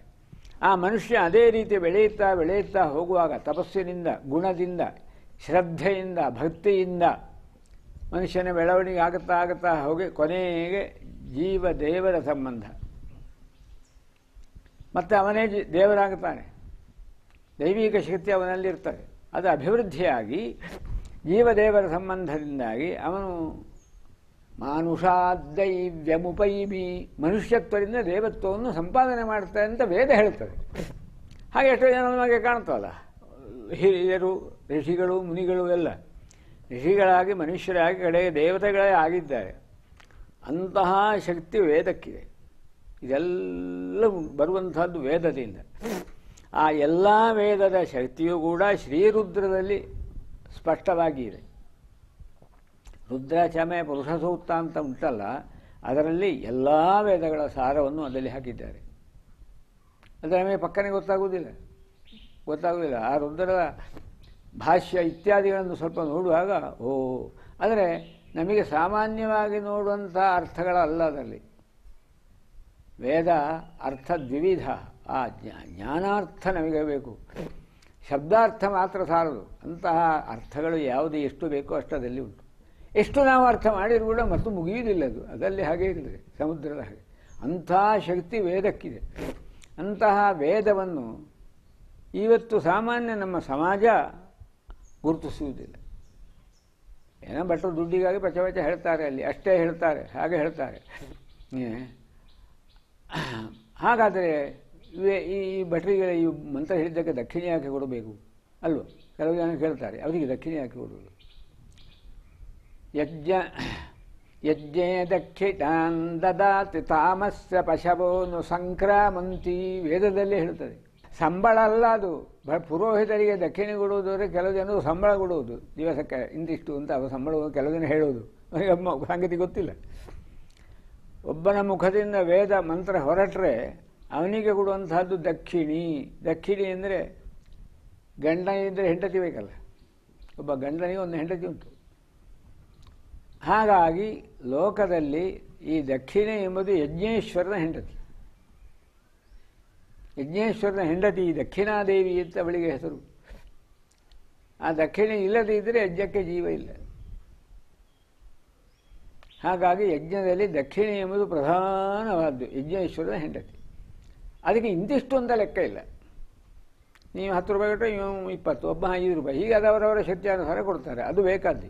ಆ ಮನುಷ್ಯ ಅದೇ ರೀತಿ ಬೆಳೆಯುತ್ತಾ ಬೆಳೆಯುತ್ತಾ ಹೋಗುವಾಗ ತಪಸ್ಸಿನಿಂದ ಗುಣದಿಂದ ಶ್ರದ್ಧೆಯಿಂದ ಭಕ್ತಿಯಿಂದ ಮನುಷ್ಯನ ಬೆಳವಣಿಗೆ ಆಗುತ್ತಾ ಆಗುತ್ತಾ ಹೋಗಿ ಕೊನೆಗೆ ಜೀವ ದೇವರ ಸಂಬಂಧ ಮತ್ತು ಅವನೇ ಜಿ ದೇವರಾಗುತ್ತಾನೆ ದೈವಿಕ ಶಕ್ತಿ ಅವನಲ್ಲಿರ್ತದೆ ಅದು ಅಭಿವೃದ್ಧಿಯಾಗಿ ಜೀವದೇವರ ಸಂಬಂಧದಿಂದಾಗಿ ಅವನು ಮಾನುಷಾದ್ದೈವ್ಯಮುಪೈಮಿ ಮನುಷ್ಯತ್ವದಿಂದ ದೇವತ್ವವನ್ನು ಸಂಪಾದನೆ ಮಾಡ್ತಾರೆ ಅಂತ ವೇದ ಹೇಳುತ್ತದೆ ಹಾಗೆ ಎಷ್ಟೋ ಜನ ನಮಗೆ ಕಾಣ್ತಲ್ಲ ಹಿರಿಯರು ಋಷಿಗಳು ಮುನಿಗಳು ಎಲ್ಲ ಋಷಿಗಳಾಗಿ ಮನುಷ್ಯರಾಗಿ ಕಡೆ ದೇವತೆಗಳೇ ಆಗಿದ್ದಾರೆ ಅಂತಹ ಶಕ್ತಿ ವೇದಕ್ಕಿದೆ ಇದೆಲ್ಲ ಬರುವಂಥದ್ದು ವೇದದಿಂದ ಆ ಎಲ್ಲ ವೇದದ ಶಕ್ತಿಯೂ ಕೂಡ ಶ್ರೀರುದ್ರದಲ್ಲಿ ಸ್ಪಷ್ಟವಾಗಿ ಇದೆ ಪುರುಷ ಸೂಕ್ತ ಅಂತ ಉಂಟಲ್ಲ ಅದರಲ್ಲಿ ಎಲ್ಲ ವೇದಗಳ ಸಾರವನ್ನು ಅದರಲ್ಲಿ ಹಾಕಿದ್ದಾರೆ ಅದರ ನಮಗೆ ಪಕ್ಕನೆ ಗೊತ್ತಾಗುವುದಿಲ್ಲ ಗೊತ್ತಾಗುವುದಿಲ್ಲ ಆ ರುದ್ರದ ಭಾಷ್ಯ ಇತ್ಯಾದಿಗಳನ್ನು ಸ್ವಲ್ಪ ನೋಡುವಾಗ ಓ ಆದರೆ ನಮಗೆ ಸಾಮಾನ್ಯವಾಗಿ ನೋಡುವಂಥ ಅರ್ಥಗಳಲ್ಲ ಅದರಲ್ಲಿ ವೇದ ಅರ್ಥ ದ್ವಿವಿಧ ಆ ಜ್ಞಾನಾರ್ಥ ನಮಗೆ ಬೇಕು ಶಬ್ದಾರ್ಥ ಮಾತ್ರ ಸಾರದು ಅಂತಹ ಅರ್ಥಗಳು ಯಾವುದು ಎಷ್ಟು ಬೇಕೋ ಅಷ್ಟು ಅದರಲ್ಲಿ ಉಂಟು ಎಷ್ಟು ನಾವು ಅರ್ಥ ಮಾಡಿದ್ರು ಕೂಡ ಮತ್ತು ಮುಗಿಯುವುದಿಲ್ಲ ಅದು ಅದರಲ್ಲಿ ಹಾಗೆ ಇರಲಿದೆ ಸಮುದ್ರದ ಹಾಗೆ ಅಂತಹ ಶಕ್ತಿ ವೇದಕ್ಕಿದೆ ಅಂತಹ ವೇದವನ್ನು ಇವತ್ತು ಸಾಮಾನ್ಯ ನಮ್ಮ ಸಮಾಜ ಗುರುತಿಸುವುದಿಲ್ಲ ಏನೋ ಭಟ್ರು ದುಡ್ಡಿಗಾಗಿ ಪಚವಚ ಹೇಳ್ತಾರೆ ಅಲ್ಲಿ ಅಷ್ಟೇ ಹೇಳ್ತಾರೆ ಹಾಗೆ ಹೇಳ್ತಾರೆ ಹಾಗಾದರೆ ಈ ಭಟ್ರಿಗೆ ಈ ಮಂತ್ರ ಹೇಳಿದ್ದಕ್ಕೆ ದಕ್ಷಿಣ ಯಾಕೆ ಕೊಡಬೇಕು ಅಲ್ವ ಕೆಲವು ಜನ ಕೇಳ್ತಾರೆ ಅವರಿಗೆ ದಕ್ಷಿಣ ಯಾಕೆ ಕೊಡೋದು ಯಜ್ಞ ಯಜ್ಞೇ ದಕ್ಷಿಣಾನ್ ದದಾತಿ ತಾಮಸ ಪಶವೋನು ಸಂಕ್ರಾಮಂತಿ ವೇದದಲ್ಲೇ ಹೇಳುತ್ತದೆ ಸಂಬಳ ಅಲ್ಲ ಅದು ಪುರೋಹಿತರಿಗೆ ದಕ್ಷಿಣೆ ಕೊಡುವುದು ಕೆಲವು ಜನರು ಸಂಬಳ ಕೊಡುವುದು ದಿವಸಕ್ಕೆ ಇಂದಿಷ್ಟು ಅಂತ ಅವರು ಸಂಬಳವನ್ನು ಕೆಲವು ಜನ ಹೇಳೋದು ಸಂಗತಿ ಗೊತ್ತಿಲ್ಲ ಒಬ್ಬನ ಮುಖದಿಂದ ವೇದ ಮಂತ್ರ ಹೊರಟ್ರೆ ಅವನಿಗೆ ಕೊಡುವಂತಹದ್ದು ದಕ್ಷಿಣಿ ದಕ್ಷಿಣಿ ಅಂದರೆ ಗಂಡ ಇದ್ದರೆ ಹೆಂಡತಿ ಬೇಕಲ್ಲ ಒಬ್ಬ ಗಂಡನಿಗೆ ಒಂದು ಹೆಂಡತಿ ಉಂಟು ಹಾಗಾಗಿ ಲೋಕದಲ್ಲಿ ಈ ದಕ್ಷಿಣೆ ಎಂಬುದು ಯಜ್ಞೇಶ್ವರನ ಹೆಂಡತಿ ಯಜ್ಞೇಶ್ವರನ ಹೆಂಡತಿ ದಕ್ಷಿಣಾದೇವಿ ಅಂತ ಅವಳಿಗೆ ಹೆಸರು ಆ ದಕ್ಷಿಣೆ ಇಲ್ಲದೇ ಇದ್ದರೆ ಯಜ್ಞಕ್ಕೆ ಜೀವ ಇಲ್ಲ ಹಾಗಾಗಿ ಯಜ್ಞದಲ್ಲಿ ದಕ್ಷಿಣೆ ಎಂಬುದು ಪ್ರಧಾನವಾದ್ದು ಯಜ್ಞೇಶ್ವರನ ಹೆಂಡತಿ ಅದಕ್ಕೆ ಇಂತಿಷ್ಟು ಅಂತ ಲೆಕ್ಕ ಇಲ್ಲ ನೀವು ಹತ್ತು ರೂಪಾಯಿ ಕೊಟ್ಟರೆ ಇವು ಇಪ್ಪತ್ತು ಒಬ್ಬ ಐದು ರೂಪಾಯಿ ಈಗ ಅದವರವರ ಹೊರ ಕೊಡ್ತಾರೆ ಅದು ಬೇಕಾದ್ದು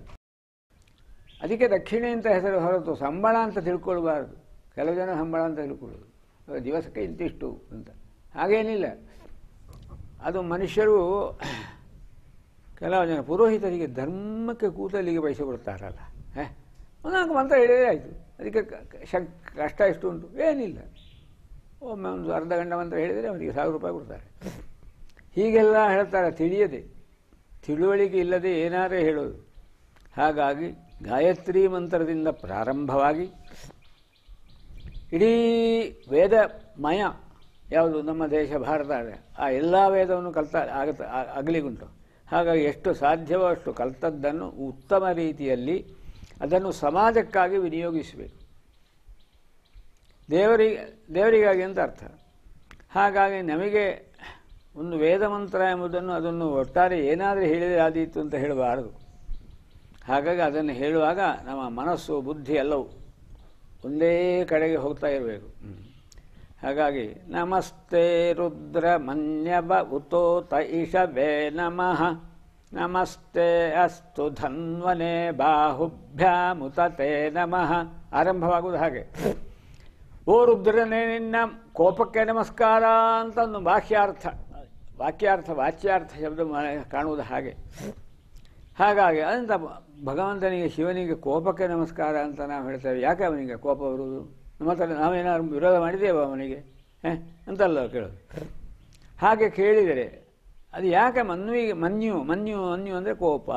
ಅದಕ್ಕೆ ದಕ್ಷಿಣೆ ಅಂತ ಹೆಸರು ಹೊರತು ಸಂಬಳ ಅಂತ ತಿಳ್ಕೊಳ್ಬಾರ್ದು ಕೆಲವು ಜನ ಸಂಬಳ ಅಂತ ತಿಳ್ಕೊಳ್ಳೋದು ದಿವಸಕ್ಕೆ ಇಂತಿಷ್ಟು ಅಂತ ಹಾಗೇನಿಲ್ಲ ಅದು ಮನುಷ್ಯರು ಕೆಲವು ಜನ ಪುರೋಹಿತರಿಗೆ ಧರ್ಮಕ್ಕೆ ಕೂತಲ್ಲಿಗೆ ಬಯಸಿಕೊಡ್ತಾರಲ್ಲ ಕೊಡ್ತಾರಲ್ಲ ಹೇ ನಾಲ್ಕು ಮಂತ್ರ ಹೇಳಿದ್ರೆ ಆಯಿತು ಅದಕ್ಕೆ ಕಷ್ಟ ಎಷ್ಟು ಉಂಟು ಏನಿಲ್ಲ ಒಮ್ಮೆ ಒಂದು ಅರ್ಧ ಗಂಟೆ ಮಂತ್ರ ಹೇಳಿದರೆ ಅವನಿಗೆ ಸಾವಿರ ರೂಪಾಯಿ ಕೊಡ್ತಾರೆ ಹೀಗೆಲ್ಲ ಹೇಳ್ತಾರೆ ತಿಳಿಯದೆ ತಿಳುವಳಿಕೆ ಇಲ್ಲದೆ ಏನಾದರೂ ಹೇಳೋದು ಹಾಗಾಗಿ ಗಾಯತ್ರಿ ಮಂತ್ರದಿಂದ ಪ್ರಾರಂಭವಾಗಿ ಇಡೀ ಮಯ ಯಾವುದು ನಮ್ಮ ದೇಶ ಭಾರತ ಆ ಎಲ್ಲ ವೇದವನ್ನು ಕಲ್ತ ಆಗತ್ತೆ ಅಗಲಿಗುಂಟು ಹಾಗಾಗಿ ಎಷ್ಟು ಸಾಧ್ಯವೋ ಅಷ್ಟು ಕಲ್ತದ್ದನ್ನು ಉತ್ತಮ ರೀತಿಯಲ್ಲಿ ಅದನ್ನು ಸಮಾಜಕ್ಕಾಗಿ ವಿನಿಯೋಗಿಸಬೇಕು ದೇವರಿಗೆ ದೇವರಿಗಾಗಿ ಅಂತ ಅರ್ಥ ಹಾಗಾಗಿ ನಮಗೆ ಒಂದು ವೇದ ಮಂತ್ರ ಎಂಬುದನ್ನು ಅದನ್ನು ಒಟ್ಟಾರೆ ಏನಾದರೂ ಹೇಳಿದರೆ ಆದೀತು ಅಂತ ಹೇಳಬಾರದು ಹಾಗಾಗಿ ಅದನ್ನು ಹೇಳುವಾಗ ನಮ್ಮ ಮನಸ್ಸು ಬುದ್ಧಿ ಎಲ್ಲವೂ ಒಂದೇ ಕಡೆಗೆ ಹೋಗ್ತಾ ಇರಬೇಕು ಹಾಗಾಗಿ ನಮಸ್ತೆ ರುದ್ರ ಮನ್ಯಬ ಉತೋತ ಇಷವೇ ನಮಃ ನಮಸ್ತೆ ಅಸ್ತು ಬಾಹುಭ್ಯ ಬಾಹುಭ್ಯಾಮುತತೆ ನಮಃ ಆರಂಭವಾಗುವುದು ಹಾಗೆ ಓ ರುದ್ರನೇ ನಿನ್ನ ಕೋಪಕ್ಕೆ ನಮಸ್ಕಾರ ಅಂತಂದು ವಾಕ್ಯಾರ್ಥ ವಾಕ್ಯಾರ್ಥ ವಾಚ್ಯಾರ್ಥ ಶಬ್ದ ಕಾಣುವುದು ಹಾಗೆ ಹಾಗಾಗಿ ಅಂತ ಭಗವಂತನಿಗೆ ಶಿವನಿಗೆ ಕೋಪಕ್ಕೆ ನಮಸ್ಕಾರ ಅಂತ ನಾವು ಹೇಳ್ತೇವೆ ಯಾಕೆ ಅವನಿಗೆ ಕೋಪ ಬರುವುದು ನಮ್ಮ ಹತ್ರ ನಾವೇನಾದ್ರು ವಿರೋಧ ಮಾಡಿದ್ದೇವೆ ಅವನಿಗೆ ಅಂತಲ್ಲ ಕೇಳೋದು ಹಾಗೆ ಕೇಳಿದರೆ ಅದು ಯಾಕೆ ಮನ್ವಿಗೆ ಮನ್ಯು ಮನ್ಯು ಮನ್ಯು ಅಂದರೆ ಕೋಪ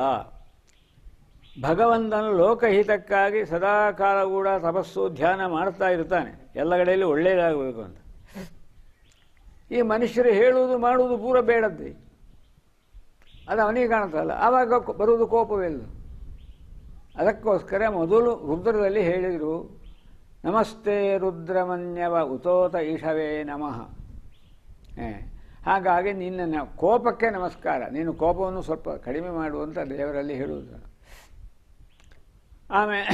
ಭಗವಂತನು ಲೋಕಹಿತಕ್ಕಾಗಿ ಸದಾಕಾಲ ಕೂಡ ತಪಸ್ಸು ಧ್ಯಾನ ಮಾಡ್ತಾ ಇರ್ತಾನೆ ಎಲ್ಲ ಕಡೆಯಲ್ಲಿ ಒಳ್ಳೆಯದಾಗಬೇಕು ಅಂತ ಈ ಮನುಷ್ಯರು ಹೇಳುವುದು ಮಾಡುವುದು ಪೂರ ಬೇಡದ್ದು ಅದು ಅವನಿಗೆ ಕಾಣ್ತಲ್ಲ ಆವಾಗ ಬರುವುದು ಕೋಪವಿಲ್ಲ ಅದಕ್ಕೋಸ್ಕರ ಮೊದಲು ರುದ್ರದಲ್ಲಿ ಹೇಳಿದರು ನಮಸ್ತೆ ರುದ್ರಮನ್ಯವ ಉತೋತ ಈಶವೇ ನಮಃ ಹಾಗಾಗಿ ನಿನ್ನ ಕೋಪಕ್ಕೆ ನಮಸ್ಕಾರ ನೀನು ಕೋಪವನ್ನು ಸ್ವಲ್ಪ ಕಡಿಮೆ ಮಾಡುವಂತ ದೇವರಲ್ಲಿ ಹೇಳುವುದು ಆಮೇಲೆ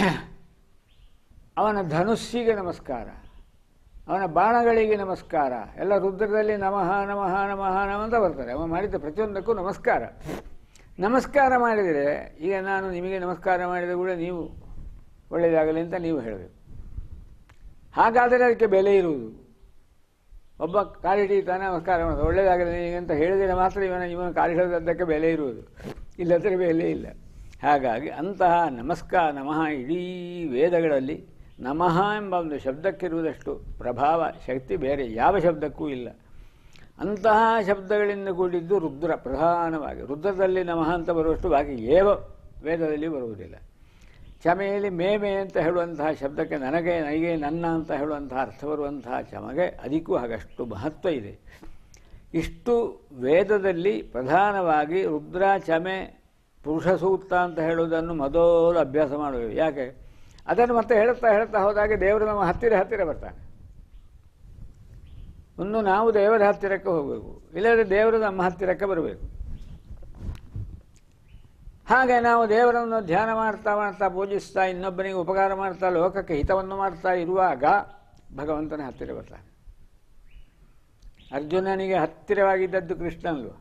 ಅವನ ಧನುಸ್ಸಿಗೆ ನಮಸ್ಕಾರ ಅವನ ಬಾಣಗಳಿಗೆ ನಮಸ್ಕಾರ ಎಲ್ಲ ರುದ್ರದಲ್ಲಿ ನಮಃ ನಮಃ ನಮಃ ನಮ ಅಂತ ಬರ್ತಾರೆ ಅವನು ಮಾಡಿದ ಪ್ರತಿಯೊಂದಕ್ಕೂ ನಮಸ್ಕಾರ ನಮಸ್ಕಾರ ಮಾಡಿದರೆ ಈಗ ನಾನು ನಿಮಗೆ ನಮಸ್ಕಾರ ಮಾಡಿದ ಕೂಡ ನೀವು ಒಳ್ಳೆಯದಾಗಲಿ ಅಂತ ನೀವು ಹೇಳಬೇಕು ಹಾಗಾದರೆ ಅದಕ್ಕೆ ಬೆಲೆ ಇರುವುದು ಒಬ್ಬ ಕಾಲಿಡಿ ತಾನೇ ನಮಸ್ಕಾರ ಮಾಡೋದು ಒಳ್ಳೆಯದಾಗಲಿ ಅಂತ ಹೇಳಿದರೆ ಮಾತ್ರ ಇವನ ಇವನ ಕಾಲಿಡೋದಕ್ಕೆ ಬೆಲೆ ಇರುವುದು ಇಲ್ಲದ್ರೆ ಬೆಲೆ ಇಲ್ಲ ಹಾಗಾಗಿ ಅಂತಹ ನಮಸ್ಕಾರ ನಮಃ ಇಡೀ ವೇದಗಳಲ್ಲಿ ನಮಃ ಎಂಬ ಒಂದು ಶಬ್ದಕ್ಕಿರುವುದಷ್ಟು ಪ್ರಭಾವ ಶಕ್ತಿ ಬೇರೆ ಯಾವ ಶಬ್ದಕ್ಕೂ ಇಲ್ಲ ಅಂತಹ ಶಬ್ದಗಳಿಂದ ಕೂಡಿದ್ದು ರುದ್ರ ಪ್ರಧಾನವಾಗಿ ರುದ್ರದಲ್ಲಿ ನಮಃ ಅಂತ ಬರುವಷ್ಟು ಬಾಕಿ ಏವ ವೇದದಲ್ಲಿ ಬರುವುದಿಲ್ಲ ಚಮೆಯಲ್ಲಿ ಮೇಮೆ ಅಂತ ಹೇಳುವಂತಹ ಶಬ್ದಕ್ಕೆ ನನಗೆ ನನಗೆ ನನ್ನ ಅಂತ ಹೇಳುವಂತಹ ಅರ್ಥ ಬರುವಂತಹ ಚಮಗೆ ಅದಕ್ಕೂ ಹಾಗಷ್ಟು ಮಹತ್ವ ಇದೆ ಇಷ್ಟು ವೇದದಲ್ಲಿ ಪ್ರಧಾನವಾಗಿ ರುದ್ರ ಚಮೆ ಪುರುಷ ಸೂಕ್ತ ಅಂತ ಹೇಳುವುದನ್ನು ಮೊದಲು ಅಭ್ಯಾಸ ಮಾಡಬೇಕು ಯಾಕೆ ಅದನ್ನು ಮತ್ತೆ ಹೇಳುತ್ತಾ ಹೇಳುತ್ತಾ ಹೋದಾಗ ದೇವರು ನಮ್ಮ ಹತ್ತಿರ ಹತ್ತಿರ ಬರ್ತಾನೆ ಇನ್ನು ನಾವು ದೇವರ ಹತ್ತಿರಕ್ಕೆ ಹೋಗಬೇಕು ಇಲ್ಲದ್ರೆ ದೇವರು ನಮ್ಮ ಹತ್ತಿರಕ್ಕೆ ಬರಬೇಕು ಹಾಗೆ ನಾವು ದೇವರನ್ನು ಧ್ಯಾನ ಮಾಡ್ತಾ ಮಾಡ್ತಾ ಪೂಜಿಸ್ತಾ ಇನ್ನೊಬ್ಬನಿಗೆ ಉಪಕಾರ ಮಾಡ್ತಾ ಲೋಕಕ್ಕೆ ಹಿತವನ್ನು ಮಾಡ್ತಾ ಇರುವಾಗ ಭಗವಂತನ ಹತ್ತಿರ ಬರ್ತಾನೆ ಅರ್ಜುನನಿಗೆ ಹತ್ತಿರವಾಗಿದ್ದದ್ದು ಕೃಷ್ಣನ್ಲು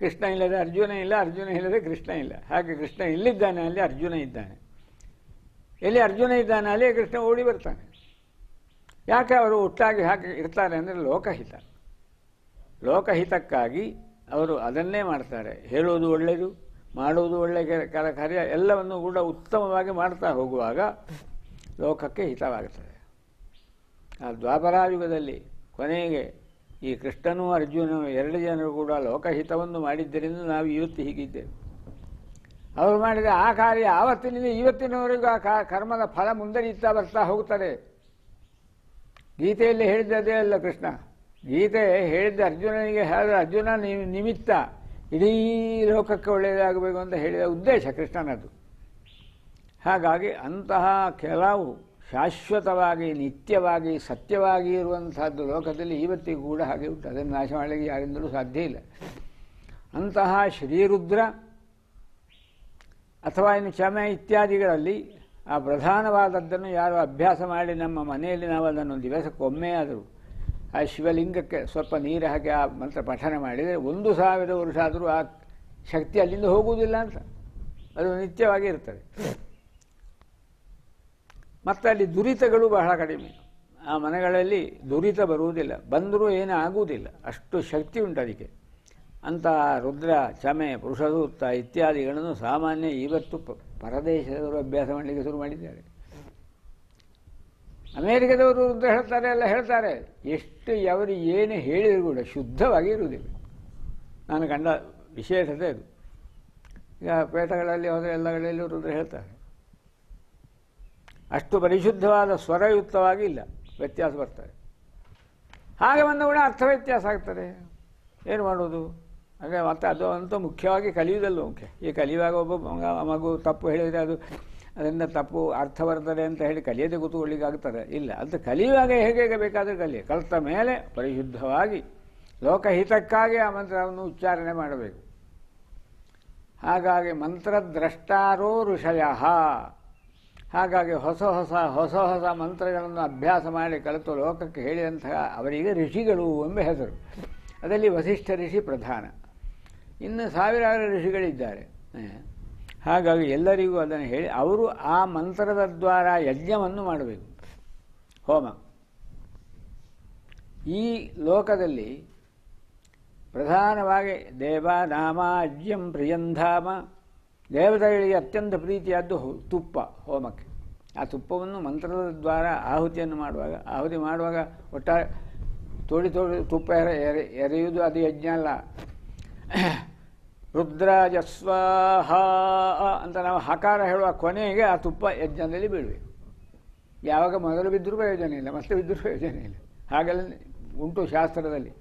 ಕೃಷ್ಣ ಇಲ್ಲದೆ ಅರ್ಜುನ ಇಲ್ಲ ಅರ್ಜುನ ಇಲ್ಲದೆ ಕೃಷ್ಣ ಇಲ್ಲ ಹಾಗೆ ಕೃಷ್ಣ ಇಲ್ಲಿದ್ದಾನೆ ಅಲ್ಲಿ ಅರ್ಜುನ ಇದ್ದಾನೆ ಎಲ್ಲಿ ಅರ್ಜುನ ಇದ್ದಾನೆ ಅಲ್ಲಿ ಕೃಷ್ಣ ಓಡಿ ಬರ್ತಾನೆ ಯಾಕೆ ಅವರು ಒಟ್ಟಾಗಿ ಹಾಕಿ ಇರ್ತಾರೆ ಅಂದರೆ ಲೋಕಹಿತ ಲೋಕಹಿತಕ್ಕಾಗಿ ಅವರು ಅದನ್ನೇ ಮಾಡ್ತಾರೆ ಹೇಳೋದು ಒಳ್ಳೆಯದು ಮಾಡೋದು ಒಳ್ಳೆಯ ಕರ ಕಾರ್ಯ ಎಲ್ಲವನ್ನು ಕೂಡ ಉತ್ತಮವಾಗಿ ಮಾಡ್ತಾ ಹೋಗುವಾಗ ಲೋಕಕ್ಕೆ ಹಿತವಾಗುತ್ತದೆ ಆ ದ್ವಾಪರಾಯುಗದಲ್ಲಿ ಕೊನೆಗೆ ಈ ಕೃಷ್ಣನು ಅರ್ಜುನನು ಎರಡು ಜನರು ಕೂಡ ಲೋಕಹಿತವನ್ನು ಮಾಡಿದ್ದರಿಂದ ನಾವು ಇವತ್ತು ಹೀಗಿದ್ದೇವೆ ಅವರು ಮಾಡಿದ ಆ ಕಾರ್ಯ ಆವತ್ತಿನಿಂದ ಇವತ್ತಿನವರೆಗೂ ಆ ಕರ್ಮದ ಫಲ ಮುಂದರಿಯುತ್ತಾ ಬರ್ತಾ ಹೋಗ್ತಾರೆ ಗೀತೆಯಲ್ಲಿ ಹೇಳಿದ್ದದೇ ಅಲ್ಲ ಕೃಷ್ಣ ಗೀತೆ ಹೇಳಿದ್ದ ಅರ್ಜುನನಿಗೆ ಹೇಳಿದ ಅರ್ಜುನ ನಿಮಿತ್ತ ಇಡೀ ಲೋಕಕ್ಕೆ ಒಳ್ಳೆಯದಾಗಬೇಕು ಅಂತ ಹೇಳಿದ ಉದ್ದೇಶ ಕೃಷ್ಣನದು ಹಾಗಾಗಿ ಅಂತಹ ಕೆಲವು ಶಾಶ್ವತವಾಗಿ ನಿತ್ಯವಾಗಿ ಸತ್ಯವಾಗಿ ಇರುವಂತಹದ್ದು ಲೋಕದಲ್ಲಿ ಇವತ್ತಿಗೂ ಕೂಡ ಹಾಗೆ ಉಂಟು ಅದನ್ನು ನಾಶ ಮಾಡಲಿಕ್ಕೆ ಯಾರಿಂದಲೂ ಸಾಧ್ಯ ಇಲ್ಲ ಅಂತಹ ಶ್ರೀರುದ್ರ ಅಥವಾ ಇನ್ನು ಚಮ ಇತ್ಯಾದಿಗಳಲ್ಲಿ ಆ ಪ್ರಧಾನವಾದದ್ದನ್ನು ಯಾರು ಅಭ್ಯಾಸ ಮಾಡಿ ನಮ್ಮ ಮನೆಯಲ್ಲಿ ನಾವು ಅದನ್ನು ದಿವಸಕ್ಕೊಮ್ಮೆ ಆದರೂ ಆ ಶಿವಲಿಂಗಕ್ಕೆ ಸ್ವಲ್ಪ ನೀರು ಹಾಕಿ ಆ ಮಂತ್ರ ಪಠನ ಮಾಡಿದರೆ ಒಂದು ಸಾವಿರ ವರ್ಷ ಆದರೂ ಆ ಶಕ್ತಿ ಅಲ್ಲಿಂದ ಹೋಗುವುದಿಲ್ಲ ಅಂತ ಅದು ನಿತ್ಯವಾಗಿ ಇರ್ತದೆ ಮತ್ತು ಅಲ್ಲಿ ದುರಿತಗಳು ಬಹಳ ಕಡಿಮೆ ಆ ಮನೆಗಳಲ್ಲಿ ದುರಿತ ಬರುವುದಿಲ್ಲ ಬಂದರೂ ಏನೂ ಆಗುವುದಿಲ್ಲ ಅಷ್ಟು ಶಕ್ತಿ ಉಂಟು ಅದಕ್ಕೆ ಅಂತಹ ರುದ್ರ ಚಮೆ ಪುರುಷದೂರ್ತ ಇತ್ಯಾದಿಗಳನ್ನು ಸಾಮಾನ್ಯ ಇವತ್ತು ಪರದೇಶದವರು ಅಭ್ಯಾಸ ಮಾಡಲಿಕ್ಕೆ ಶುರು ಮಾಡಿದ್ದಾರೆ ಅಮೇರಿಕದವರು ರುದ್ರ ಹೇಳ್ತಾರೆ ಎಲ್ಲ ಹೇಳ್ತಾರೆ ಎಷ್ಟು ಅವರು ಏನು ಹೇಳಿದ್ರು ಕೂಡ ಶುದ್ಧವಾಗಿ ಇರುವುದಿಲ್ಲ ನಾನು ಕಂಡ ವಿಶೇಷತೆ ಅದು ಈಗ ಪೇಟಗಳಲ್ಲಿ ಹೋದರೆ ಎಲ್ಲಗಳಲ್ಲಿ ರುದ್ರ ಹೇಳ್ತಾರೆ ಅಷ್ಟು ಪರಿಶುದ್ಧವಾದ ಸ್ವರಯುಕ್ತವಾಗಿ ಇಲ್ಲ ವ್ಯತ್ಯಾಸ ಬರ್ತದೆ ಹಾಗೆ ಬಂದ ಕೂಡ ಅರ್ಥ ವ್ಯತ್ಯಾಸ ಆಗ್ತದೆ ಏನು ಮಾಡೋದು ಹಾಗೆ ಮತ್ತೆ ಅದು ಅಂತೂ ಮುಖ್ಯವಾಗಿ ಕಲಿಯುವುದಲ್ಲ ಮುಖ್ಯ ಈ ಕಲಿಯುವಾಗ ಒಬ್ಬ ಮಗು ತಪ್ಪು ಹೇಳಿದರೆ ಅದು ಅದರಿಂದ ತಪ್ಪು ಅರ್ಥ ಬರ್ತದೆ ಅಂತ ಹೇಳಿ ಕಲಿಯದೆ ಕೂತ್ಕೊಳ್ಳಿಕ್ಕೆ ಆಗ್ತದೆ ಇಲ್ಲ ಅಂತ ಕಲಿಯುವಾಗ ಹೇಗೆ ಬೇಕಾದರೂ ಕಲಿಯ ಕಲಿತ ಮೇಲೆ ಪರಿಶುದ್ಧವಾಗಿ ಲೋಕಹಿತಕ್ಕಾಗಿ ಆ ಮಂತ್ರವನ್ನು ಉಚ್ಚಾರಣೆ ಮಾಡಬೇಕು ಹಾಗಾಗಿ ಮಂತ್ರದ್ರಷ್ಟಾರೋ ಋಷಯ ಹಾಗಾಗಿ ಹೊಸ ಹೊಸ ಹೊಸ ಹೊಸ ಮಂತ್ರಗಳನ್ನು ಅಭ್ಯಾಸ ಮಾಡಿ ಕಲಿತು ಲೋಕಕ್ಕೆ ಹೇಳಿದಂತಹ ಅವರಿಗೆ ಋಷಿಗಳು ಎಂಬ ಹೆಸರು ಅದರಲ್ಲಿ ವಸಿಷ್ಠ ಋಷಿ ಪ್ರಧಾನ ಇನ್ನು ಸಾವಿರಾರು ಋಷಿಗಳಿದ್ದಾರೆ ಹಾಗಾಗಿ ಎಲ್ಲರಿಗೂ ಅದನ್ನು ಹೇಳಿ ಅವರು ಆ ಮಂತ್ರದ ದ್ವಾರ ಯಜ್ಞವನ್ನು ಮಾಡಬೇಕು ಹೋಮ ಈ ಲೋಕದಲ್ಲಿ ಪ್ರಧಾನವಾಗಿ ದೇವ ನಾಮ ಅಜ್ಯಂ ಪ್ರಿಯಂಧಾಮ ದೇವತೆಗಳಿಗೆ ಅತ್ಯಂತ ಪ್ರೀತಿಯಾದ್ದು ತುಪ್ಪ ಹೋಮಕ್ಕೆ ಆ ತುಪ್ಪವನ್ನು ಮಂತ್ರದ ದ್ವಾರ ಆಹುತಿಯನ್ನು ಮಾಡುವಾಗ ಆಹುತಿ ಮಾಡುವಾಗ ಒಟ್ಟಾರೆ ತೋಡಿ ತೋಡಿ ತುಪ್ಪ ಎರ ಎರೆ ಎರೆಯುವುದು ಅದು ಯಜ್ಞ ಅಲ್ಲ [COUGHS] ರುದ್ರ ಅಂತ ನಾವು ಹಕಾರ ಹೇಳುವ ಕೊನೆಗೆ ಆ ತುಪ್ಪ ಯಜ್ಞದಲ್ಲಿ ಬೀಳಬೇಕು ಯಾವಾಗ ಮೊದಲು ಬಿದ್ದರೂ ಪ್ರಯೋಜನ ಇಲ್ಲ ಮತ್ತೆ ಬಿದ್ದರೂ ಪ್ರಯೋಜನ ಇಲ್ಲ ಹಾಗೆಲ್ಲ ಉಂಟು ಶಾಸ್ತ್ರದಲ್ಲಿ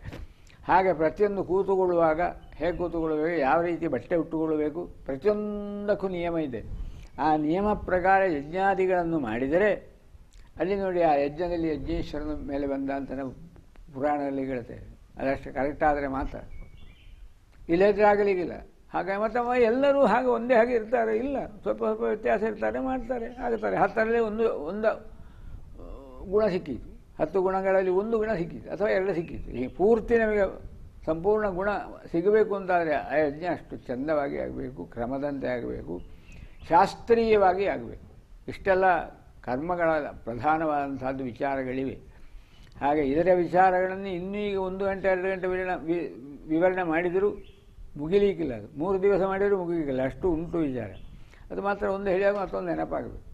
ಹಾಗೆ ಪ್ರತಿಯೊಂದು ಕೂತುಕೊಳ್ಳುವಾಗ ಹೇಗೆ ಕೂತುಕೊಳ್ಳಬೇಕು ಯಾವ ರೀತಿ ಬಟ್ಟೆ ಉಟ್ಟುಕೊಳ್ಳಬೇಕು ಪ್ರತಿಯೊಂದಕ್ಕೂ ನಿಯಮ ಇದೆ ಆ ನಿಯಮ ಪ್ರಕಾರ ಯಜ್ಞಾದಿಗಳನ್ನು ಮಾಡಿದರೆ ಅಲ್ಲಿ ನೋಡಿ ಆ ಯಜ್ಞದಲ್ಲಿ ಯಜ್ಞೇಶ್ವರನ ಮೇಲೆ ಬಂದ ಅಂತ ಪುರಾಣದಲ್ಲಿ ಹೇಳ್ತೇವೆ ಅದಷ್ಟು ಕರೆಕ್ಟ್ ಆದರೆ ಮಾತ್ರ ಇಲ್ಲದ್ರೆ ಆಗಲಿಕ್ಕಿಲ್ಲ ಹಾಗೆ ಮತ್ತು ಎಲ್ಲರೂ ಹಾಗೆ ಒಂದೇ ಹಾಗೆ ಇರ್ತಾರೆ ಇಲ್ಲ ಸ್ವಲ್ಪ ಸ್ವಲ್ಪ ವ್ಯತ್ಯಾಸ ಇರ್ತಾರೆ ಮಾಡ್ತಾರೆ ಆಗುತ್ತಾರೆ ಹತ್ತರಲ್ಲಿ ಒಂದು ಒಂದು ಗುಣ ಸಿಕ್ಕಿತು ಹತ್ತು ಗುಣಗಳಲ್ಲಿ ಒಂದು ಗುಣ ಸಿಕ್ಕಿತು ಅಥವಾ ಎರಡು ಸಿಕ್ಕಿತು ಈ ಪೂರ್ತಿ ನಮಗೆ ಸಂಪೂರ್ಣ ಗುಣ ಸಿಗಬೇಕು ಅಂತಾದರೆ ಆ ಯಜ್ಞ ಅಷ್ಟು ಚಂದವಾಗಿ ಆಗಬೇಕು ಕ್ರಮದಂತೆ ಆಗಬೇಕು ಶಾಸ್ತ್ರೀಯವಾಗಿ ಆಗಬೇಕು ಇಷ್ಟೆಲ್ಲ ಕರ್ಮಗಳ ಪ್ರಧಾನವಾದಂಥದ್ದು ವಿಚಾರಗಳಿವೆ ಹಾಗೆ ಇದರ ವಿಚಾರಗಳನ್ನು ಇನ್ನೂ ಈಗ ಒಂದು ಗಂಟೆ ಎರಡು ಗಂಟೆ ವಿವರಣೆ ವಿವರಣೆ ಮಾಡಿದರೂ ಮುಗಿಲಿಕ್ಕಿಲ್ಲ ಅದು ಮೂರು ದಿವಸ ಮಾಡಿದರೂ ಮುಗಿಲಿಕ್ಕಿಲ್ಲ ಅಷ್ಟು ಉಂಟು ವಿಚಾರ ಅದು ಮಾತ್ರ ಒಂದು ಹೇಳಿದಾಗ ಮತ್ತೊಂದು ನೆನಪಾಗಬೇಕು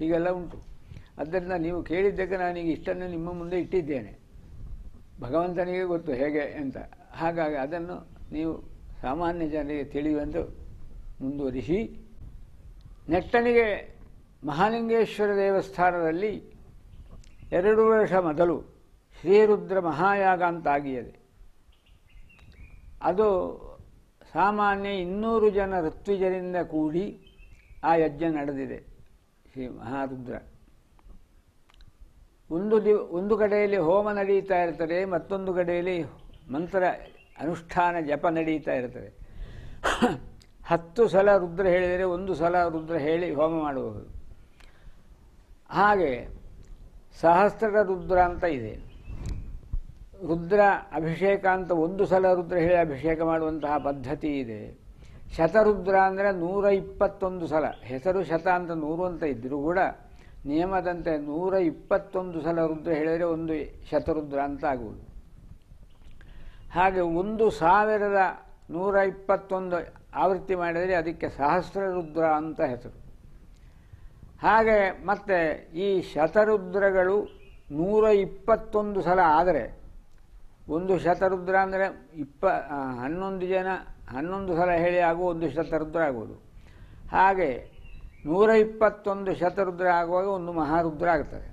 ಹೀಗೆಲ್ಲ ಉಂಟು ಆದ್ದರಿಂದ ನೀವು ಕೇಳಿದ್ದಕ್ಕೆ ನಾನೀಗ ಇಷ್ಟನ್ನು ನಿಮ್ಮ ಮುಂದೆ ಇಟ್ಟಿದ್ದೇನೆ ಭಗವಂತನಿಗೆ ಗೊತ್ತು ಹೇಗೆ ಅಂತ ಹಾಗಾಗಿ ಅದನ್ನು ನೀವು ಸಾಮಾನ್ಯ ಜನರಿಗೆ ತಿಳಿಯುವಂತೆ ಮುಂದುವರಿಸಿ ನೆಟ್ಟನಿಗೆ ಮಹಾಲಿಂಗೇಶ್ವರ ದೇವಸ್ಥಾನದಲ್ಲಿ ಎರಡು ವರ್ಷ ಮೊದಲು ಶ್ರೀರುದ್ರ ಮಹಾಯಾಗ ಅಂತಾಗಿಯದೆ ಅದು ಸಾಮಾನ್ಯ ಇನ್ನೂರು ಜನ ಋತ್ವಿಜರಿಂದ ಕೂಡಿ ಆ ಯಜ್ಞ ನಡೆದಿದೆ ಶ್ರೀ ಮಹಾರುದ್ರ ಒಂದು ದಿವ ಒಂದು ಕಡೆಯಲ್ಲಿ ಹೋಮ ನಡೀತಾ ಇರ್ತಾರೆ ಮತ್ತೊಂದು ಕಡೆಯಲ್ಲಿ ಮಂತ್ರ ಅನುಷ್ಠಾನ ಜಪ ನಡೀತಾ ಇರ್ತದೆ ಹತ್ತು ಸಲ ರುದ್ರ ಹೇಳಿದರೆ ಒಂದು ಸಲ ರುದ್ರ ಹೇಳಿ ಹೋಮ ಮಾಡಬಹುದು ಹಾಗೆ ಸಹಸ್ರರ ರುದ್ರ ಅಂತ ಇದೆ ರುದ್ರ ಅಭಿಷೇಕ ಅಂತ ಒಂದು ಸಲ ರುದ್ರ ಹೇಳಿ ಅಭಿಷೇಕ ಮಾಡುವಂತಹ ಪದ್ಧತಿ ಇದೆ ಶತರುದ್ರ ಅಂದರೆ ನೂರ ಇಪ್ಪತ್ತೊಂದು ಸಲ ಹೆಸರು ಶತ ಅಂತ ನೂರು ಅಂತ ಇದ್ದರೂ ಕೂಡ ನಿಯಮದಂತೆ ನೂರ ಇಪ್ಪತ್ತೊಂದು ಸಲ ರುದ್ರ ಹೇಳಿದರೆ ಒಂದು ಶತರುದ್ರ ಅಂತ ಆಗುವುದು ಹಾಗೆ ಒಂದು ಸಾವಿರದ ನೂರ ಇಪ್ಪತ್ತೊಂದು ಆವೃತ್ತಿ ಮಾಡಿದರೆ ಅದಕ್ಕೆ ಸಹಸ್ರ ರುದ್ರ ಅಂತ ಹೆಸರು ಹಾಗೆ ಮತ್ತೆ ಈ ಶತರುದ್ರಗಳು ನೂರ ಇಪ್ಪತ್ತೊಂದು ಸಲ ಆದರೆ ಒಂದು ಶತರುದ್ರ ಅಂದರೆ ಇಪ್ಪ ಹನ್ನೊಂದು ಜನ ಹನ್ನೊಂದು ಸಲ ಹೇಳಿ ಆಗುವ ಒಂದು ಶತರುದ್ರ ಆಗುವುದು ಹಾಗೆ ನೂರ ಇಪ್ಪತ್ತೊಂದು ಶತರುದ್ರ ಆಗುವಾಗ ಒಂದು ಮಹಾರುದ್ರ ಆಗ್ತದೆ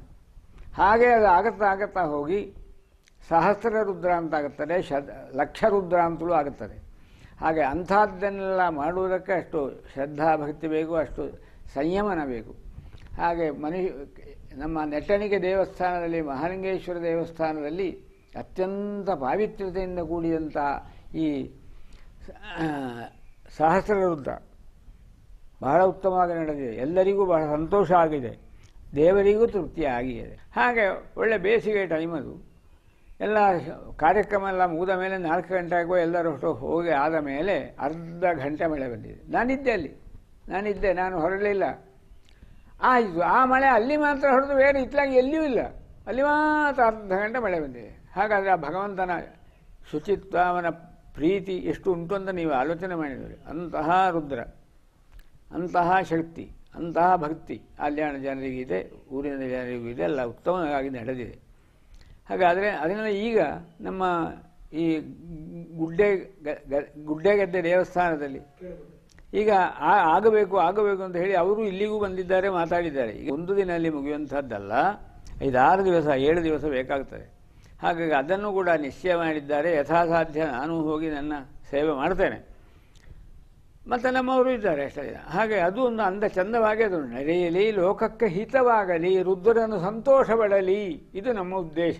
ಹಾಗೆ ಅದು ಆಗುತ್ತಾ ಆಗುತ್ತಾ ಹೋಗಿ ಸಹಸ್ರ ರುದ್ರ ಅಂತಾಗುತ್ತದೆ ಶದ ಲಕ್ಷ ರುದ್ರ ಅಂತಲೂ ಆಗುತ್ತದೆ ಹಾಗೆ ಅಂಥದ್ದನ್ನೆಲ್ಲ ಮಾಡುವುದಕ್ಕೆ ಅಷ್ಟು ಶ್ರದ್ಧಾ ಭಕ್ತಿ ಬೇಕು ಅಷ್ಟು ಸಂಯಮನ ಬೇಕು ಹಾಗೆ ಮನುಷ್ಯ ನಮ್ಮ ನೆಟ್ಟಣಿಗೆ ದೇವಸ್ಥಾನದಲ್ಲಿ ಮಹಾಲಿಂಗೇಶ್ವರ ದೇವಸ್ಥಾನದಲ್ಲಿ ಅತ್ಯಂತ ಪಾವಿತ್ರ್ಯತೆಯಿಂದ ಕೂಡಿದಂಥ ಈ ಸಹಸ್ರ ರುದ್ರ ಬಹಳ ಉತ್ತಮವಾಗಿ ನಡೆದಿದೆ ಎಲ್ಲರಿಗೂ ಬಹಳ ಸಂತೋಷ ಆಗಿದೆ ದೇವರಿಗೂ ತೃಪ್ತಿ ಆಗಿದೆ ಹಾಗೆ ಒಳ್ಳೆ ಬೇಸಿಗೆ ಟೈಮದು ಎಲ್ಲ ಕಾರ್ಯಕ್ರಮ ಎಲ್ಲ ಮುಗಿದ ಮೇಲೆ ನಾಲ್ಕು ಗಂಟೆ ಆಗುವ ಎಲ್ಲರೂ ಹೋಗಿ ಆದ ಮೇಲೆ ಅರ್ಧ ಗಂಟೆ ಮಳೆ ಬಂದಿದೆ ನಾನಿದ್ದೆ ಅಲ್ಲಿ ನಾನಿದ್ದೆ ನಾನು ಹೊರಡಲಿಲ್ಲ ಆಯಿತು ಆ ಮಳೆ ಅಲ್ಲಿ ಮಾತ್ರ ಹೊಡೆದು ಬೇರೆ ಇತ್ತಲಾಗಿ ಎಲ್ಲಿಯೂ ಇಲ್ಲ ಅಲ್ಲಿ ಮಾತ್ರ ಅರ್ಧ ಗಂಟೆ ಮಳೆ ಬಂದಿದೆ ಹಾಗಾದರೆ ಆ ಭಗವಂತನ ಶುಚಿತ್ವ ಅವನ ಪ್ರೀತಿ ಎಷ್ಟು ಉಂಟು ಅಂತ ನೀವು ಆಲೋಚನೆ ಮಾಡಿದರೆ ಅಂತಹ ರುದ್ರ ಅಂತಹ ಶಕ್ತಿ ಅಂತಹ ಭಕ್ತಿ ಜನರಿಗೆ ಜನರಿಗಿದೆ ಊರಿನ ಜನರಿಗೂ ಇದೆ ಎಲ್ಲ ಉತ್ತಮವಾಗಿ ನಡೆದಿದೆ ಹಾಗಾದರೆ ಅದನ್ನೆಲ್ಲ ಈಗ ನಮ್ಮ ಈ ಗುಡ್ಡೆ ಗದ್ದೆ ದೇವಸ್ಥಾನದಲ್ಲಿ ಈಗ ಆಗಬೇಕು ಆಗಬೇಕು ಅಂತ ಹೇಳಿ ಅವರು ಇಲ್ಲಿಗೂ ಬಂದಿದ್ದಾರೆ ಮಾತಾಡಿದ್ದಾರೆ ಈಗ ಒಂದು ಅಲ್ಲಿ ಮುಗಿಯುವಂಥದ್ದಲ್ಲ ಐದಾರು ದಿವಸ ಏಳು ದಿವಸ ಬೇಕಾಗ್ತದೆ ಹಾಗಾಗಿ ಅದನ್ನು ಕೂಡ ನಿಶ್ಚಯ ಮಾಡಿದ್ದಾರೆ ಯಥಾಸಾಧ್ಯ ನಾನು ಹೋಗಿ ನನ್ನ ಸೇವೆ ಮಾಡ್ತೇನೆ ಮತ್ತು ನಮ್ಮವರು ಇದ್ದಾರೆ ಅಷ್ಟೇ ಹಾಗೆ ಅದು ಒಂದು ಅಂದ ಚಂದವಾಗಿ ಅದು ನಡೆಯಲಿ ಲೋಕಕ್ಕೆ ಹಿತವಾಗಲಿ ರುದ್ರನ ಪಡಲಿ ಇದು ನಮ್ಮ ಉದ್ದೇಶ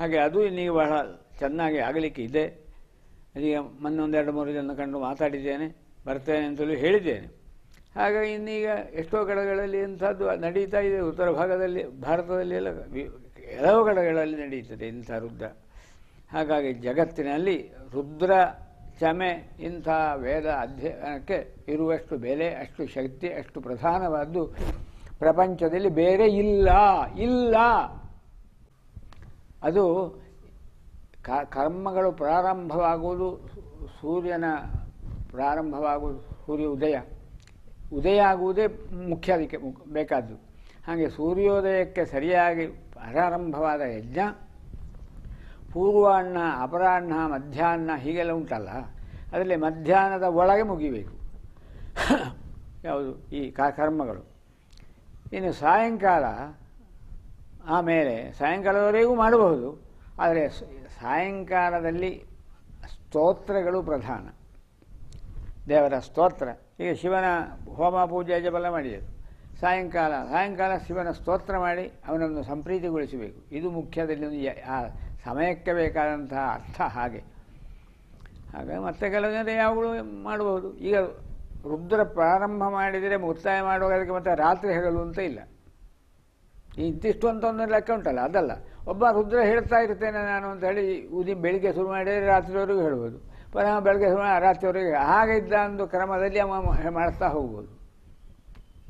ಹಾಗೆ ಅದು ಇನ್ನೀಗ ಬಹಳ ಚೆನ್ನಾಗಿ ಆಗಲಿಕ್ಕೆ ಇದೆ ಅದೀಗ ಮೊನ್ನೊಂದೆರಡು ಮೂರು ಜನ ಕಂಡು ಮಾತಾಡಿದ್ದೇನೆ ಬರ್ತೇನೆ ಅಂತಲೂ ಹೇಳಿದ್ದೇನೆ ಹಾಗಾಗಿ ಇನ್ನೀಗ ಎಷ್ಟೋ ಕಡೆಗಳಲ್ಲಿ ಇಂಥದ್ದು ನಡೀತಾ ಇದೆ ಉತ್ತರ ಭಾಗದಲ್ಲಿ ಭಾರತದಲ್ಲಿ ಎಲ್ಲ ಕೆಲವು ಕಡೆಗಳಲ್ಲಿ ನಡೀತದೆ ಇಂಥ ರುದ್ರ ಹಾಗಾಗಿ ಜಗತ್ತಿನಲ್ಲಿ ರುದ್ರ ಕ್ಷಮೆ ಇಂಥ ವೇದ ಅಧ್ಯಯನಕ್ಕೆ ಇರುವಷ್ಟು ಬೆಲೆ ಅಷ್ಟು ಶಕ್ತಿ ಅಷ್ಟು ಪ್ರಧಾನವಾದ್ದು ಪ್ರಪಂಚದಲ್ಲಿ ಬೇರೆ ಇಲ್ಲ ಇಲ್ಲ ಅದು ಕರ್ಮಗಳು ಪ್ರಾರಂಭವಾಗುವುದು ಸೂರ್ಯನ ಪ್ರಾರಂಭವಾಗುವುದು ಸೂರ್ಯ ಉದಯ ಉದಯ ಆಗುವುದೇ ಮುಖ್ಯ ಅದಕ್ಕೆ ಬೇಕಾದ್ದು ಹಾಗೆ ಸೂರ್ಯೋದಯಕ್ಕೆ ಸರಿಯಾಗಿ ಪ್ರಾರಂಭವಾದ ಯಜ್ಞ ಪೂರ್ವಾಹ್ನ ಅಪರಾಹ್ನ ಮಧ್ಯಾಹ್ನ ಹೀಗೆಲ್ಲ ಉಂಟಲ್ಲ ಅದರಲ್ಲಿ ಮಧ್ಯಾಹ್ನದ ಒಳಗೆ ಮುಗಿಬೇಕು ಯಾವುದು ಈ ಕರ್ಮಗಳು ಇನ್ನು ಸಾಯಂಕಾಲ ಆಮೇಲೆ ಸಾಯಂಕಾಲದವರೆಗೂ ಮಾಡಬಹುದು ಆದರೆ ಸಾಯಂಕಾಲದಲ್ಲಿ ಸ್ತೋತ್ರಗಳು ಪ್ರಧಾನ ದೇವರ ಸ್ತೋತ್ರ ಈಗ ಶಿವನ ಹೋಮ ಪೂಜೆ ಜಬಲ ಮಾಡಿದರು ಸಾಯಂಕಾಲ ಸಾಯಂಕಾಲ ಶಿವನ ಸ್ತೋತ್ರ ಮಾಡಿ ಅವನನ್ನು ಸಂಪ್ರೀತಿಗೊಳಿಸಬೇಕು ಇದು ಮುಖ್ಯದಲ್ಲಿ ಒಂದು ಆ ಸಮಯಕ್ಕೆ ಬೇಕಾದಂತಹ ಅರ್ಥ ಹಾಗೆ ಹಾಗೆ ಮತ್ತೆ ಕೆಲವು ಜನ ಯಾವಾಗಲೂ ಮಾಡಬಹುದು ಈಗ ರುದ್ರ ಪ್ರಾರಂಭ ಮಾಡಿದರೆ ಮುಕ್ತಾಯ ಮಾಡುವಾಗ ಅದಕ್ಕೆ ಮತ್ತೆ ರಾತ್ರಿ ಹೇಳಲು ಅಂತ ಇಲ್ಲ ಇಂತಿಷ್ಟು ಅಂತ ಒಂದು ಲೆಕ್ಕ ಉಂಟಲ್ಲ ಅದಲ್ಲ ಒಬ್ಬ ರುದ್ರ ಹೇಳ್ತಾ ಇರ್ತೇನೆ ನಾನು ಅಂತ ಹೇಳಿ ಉದಿ ಬೆಳಿಗ್ಗೆ ಶುರು ಮಾಡಿದರೆ ರಾತ್ರಿವರೆಗೂ ಹೇಳ್ಬೋದು ಪರ ಬೆಳಗ್ಗೆ ಶುರು ರಾತ್ರಿವರೆಗೆ ಹಾಗಿದ್ದ ಒಂದು ಕ್ರಮದಲ್ಲಿ ಅವ ಮಾಡಿಸ್ತಾ ಹೋಗ್ಬೋದು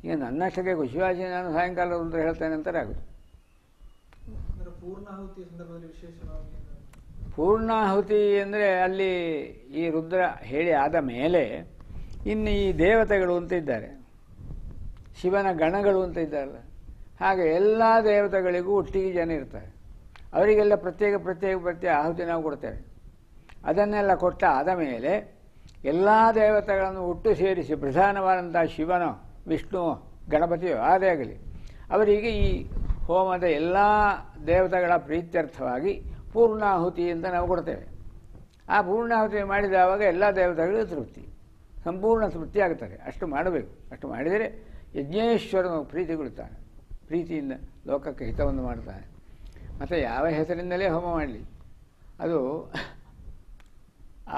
ಈಗ ನನ್ನಷ್ಟಕ್ಕೆ ಖುಷಿಯಾಗಿ ನಾನು ಸಾಯಂಕಾಲ ರುದ್ರ ಹೇಳ್ತೇನೆ ಅಂತಾರೆ ಆಗುತ್ತೆ ಪೂರ್ಣಾಹುತಿ ಸಂದರ್ಭದಲ್ಲಿ ಪೂರ್ಣಾಹುತಿ ಅಂದರೆ ಅಲ್ಲಿ ಈ ರುದ್ರ ಹೇಳಿ ಆದ ಮೇಲೆ ಇನ್ನು ಈ ದೇವತೆಗಳು ಅಂತ ಇದ್ದಾರೆ ಶಿವನ ಗಣಗಳು ಅಂತ ಇದ್ದಾರಲ್ಲ ಹಾಗೆ ಎಲ್ಲ ದೇವತೆಗಳಿಗೂ ಒಟ್ಟಿಗೆ ಜನ ಇರ್ತಾರೆ ಅವರಿಗೆಲ್ಲ ಪ್ರತ್ಯೇಕ ಪ್ರತ್ಯೇಕ ಪ್ರತ್ಯೇಕ ಆಹುತಿ ನಾವು ಕೊಡ್ತೇವೆ ಅದನ್ನೆಲ್ಲ ಕೊಟ್ಟ ಆದ ಮೇಲೆ ಎಲ್ಲ ದೇವತೆಗಳನ್ನು ಒಟ್ಟು ಸೇರಿಸಿ ಪ್ರಧಾನವಾದಂಥ ಶಿವನೋ ವಿಷ್ಣು ಗಣಪತಿಯೋ ಆಗಲಿ ಅವರಿಗೆ ಈ ಹೋಮದ ಎಲ್ಲ ದೇವತೆಗಳ ಪ್ರೀತ್ಯರ್ಥವಾಗಿ ಪೂರ್ಣಾಹುತಿಯಿಂದ ನಾವು ಕೊಡ್ತೇವೆ ಆ ಪೂರ್ಣಾಹುತಿ ಮಾಡಿದ ಆವಾಗ ಎಲ್ಲ ದೇವತೆಗಳು ತೃಪ್ತಿ ಸಂಪೂರ್ಣ ತೃಪ್ತಿ ಆಗ್ತಾರೆ ಅಷ್ಟು ಮಾಡಬೇಕು ಅಷ್ಟು ಮಾಡಿದರೆ ಯಜ್ಞೇಶ್ವರನು ಪ್ರೀತಿಗೊಳ್ತಾನೆ ಪ್ರೀತಿಯಿಂದ ಲೋಕಕ್ಕೆ ಹಿತವನ್ನು ಮಾಡ್ತಾನೆ ಮತ್ತು ಯಾವ ಹೆಸರಿನಲ್ಲೇ ಹೋಮ ಮಾಡಲಿ ಅದು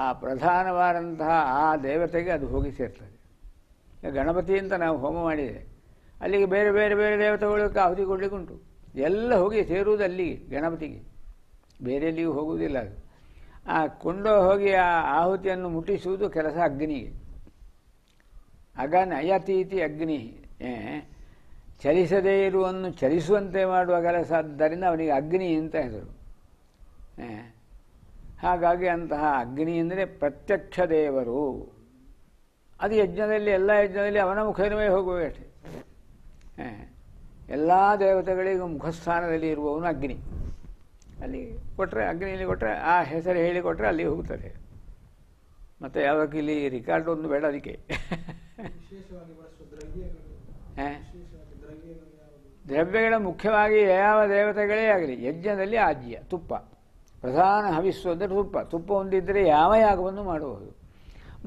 ಆ ಪ್ರಧಾನವಾದಂತಹ ಆ ದೇವತೆಗೆ ಅದು ಹೋಗಿ ಸೇರ್ತದೆ ಗಣಪತಿ ಅಂತ ನಾವು ಹೋಮ ಮಾಡಿದೆ ಅಲ್ಲಿಗೆ ಬೇರೆ ಬೇರೆ ಬೇರೆ ದೇವತೆಗಳು ಆಹುತಿ ಕೊಡಲಿಕ್ಕೆ ಉಂಟು ಎಲ್ಲ ಹೋಗಿ ಸೇರುವುದು ಅಲ್ಲಿಗೆ ಗಣಪತಿಗೆ ಬೇರೆ ಎಲ್ಲಿಗೂ ಹೋಗುವುದಿಲ್ಲ ಅದು ಆ ಕೊಂಡೋಗಿ ಹೋಗಿ ಆ ಆಹುತಿಯನ್ನು ಮುಟ್ಟಿಸುವುದು ಕೆಲಸ ಅಗ್ನಿಗೆ ಆಗ ನಯತೀತಿ ಅಗ್ನಿ ಚಲಿಸದೇ ಇರುವನ್ನು ಚಲಿಸುವಂತೆ ಮಾಡುವ ಕೆಲಸ ಆದ್ದರಿಂದ ಅವನಿಗೆ ಅಗ್ನಿ ಅಂತ ಹೆಸರು ಹಾಗಾಗಿ ಅಂತಹ ಅಗ್ನಿ ಅಂದರೆ ಪ್ರತ್ಯಕ್ಷ ದೇವರು ಅದು ಯಜ್ಞದಲ್ಲಿ ಎಲ್ಲ ಯಜ್ಞದಲ್ಲಿ ಅವನ ಮುಖೇನವೇ ಹೋಗುವಷ್ಟೇ ಎಲ್ಲ ದೇವತೆಗಳಿಗೂ ಮುಖಸ್ಥಾನದಲ್ಲಿ ಇರುವವನು ಅಗ್ನಿ ಅಲ್ಲಿ ಕೊಟ್ಟರೆ ಅಗ್ನಿಯಲ್ಲಿ ಕೊಟ್ಟರೆ ಆ ಹೆಸರು ಹೇಳಿಕೊಟ್ರೆ ಅಲ್ಲಿ ಹೋಗುತ್ತದೆ ಮತ್ತು ಯಾವಾಗ ಇಲ್ಲಿ ರಿಕಾರ್ಡ್ ಒಂದು ಬೇಡ ಅದಕ್ಕೆ ದ್ರವ್ಯಗಳ ಮುಖ್ಯವಾಗಿ ಯಾವ ದೇವತೆಗಳೇ ಆಗಲಿ ಯಜ್ಞದಲ್ಲಿ ಆಜ್ಯ ತುಪ್ಪ ಪ್ರಧಾನ ಹವಿಸ್ಸು ಅಂದರೆ ತುಪ್ಪ ತುಪ್ಪ ಒಂದಿದ್ದರೆ ಯಾವ ಯಾಗವನ್ನು ಮಾಡಬಹುದು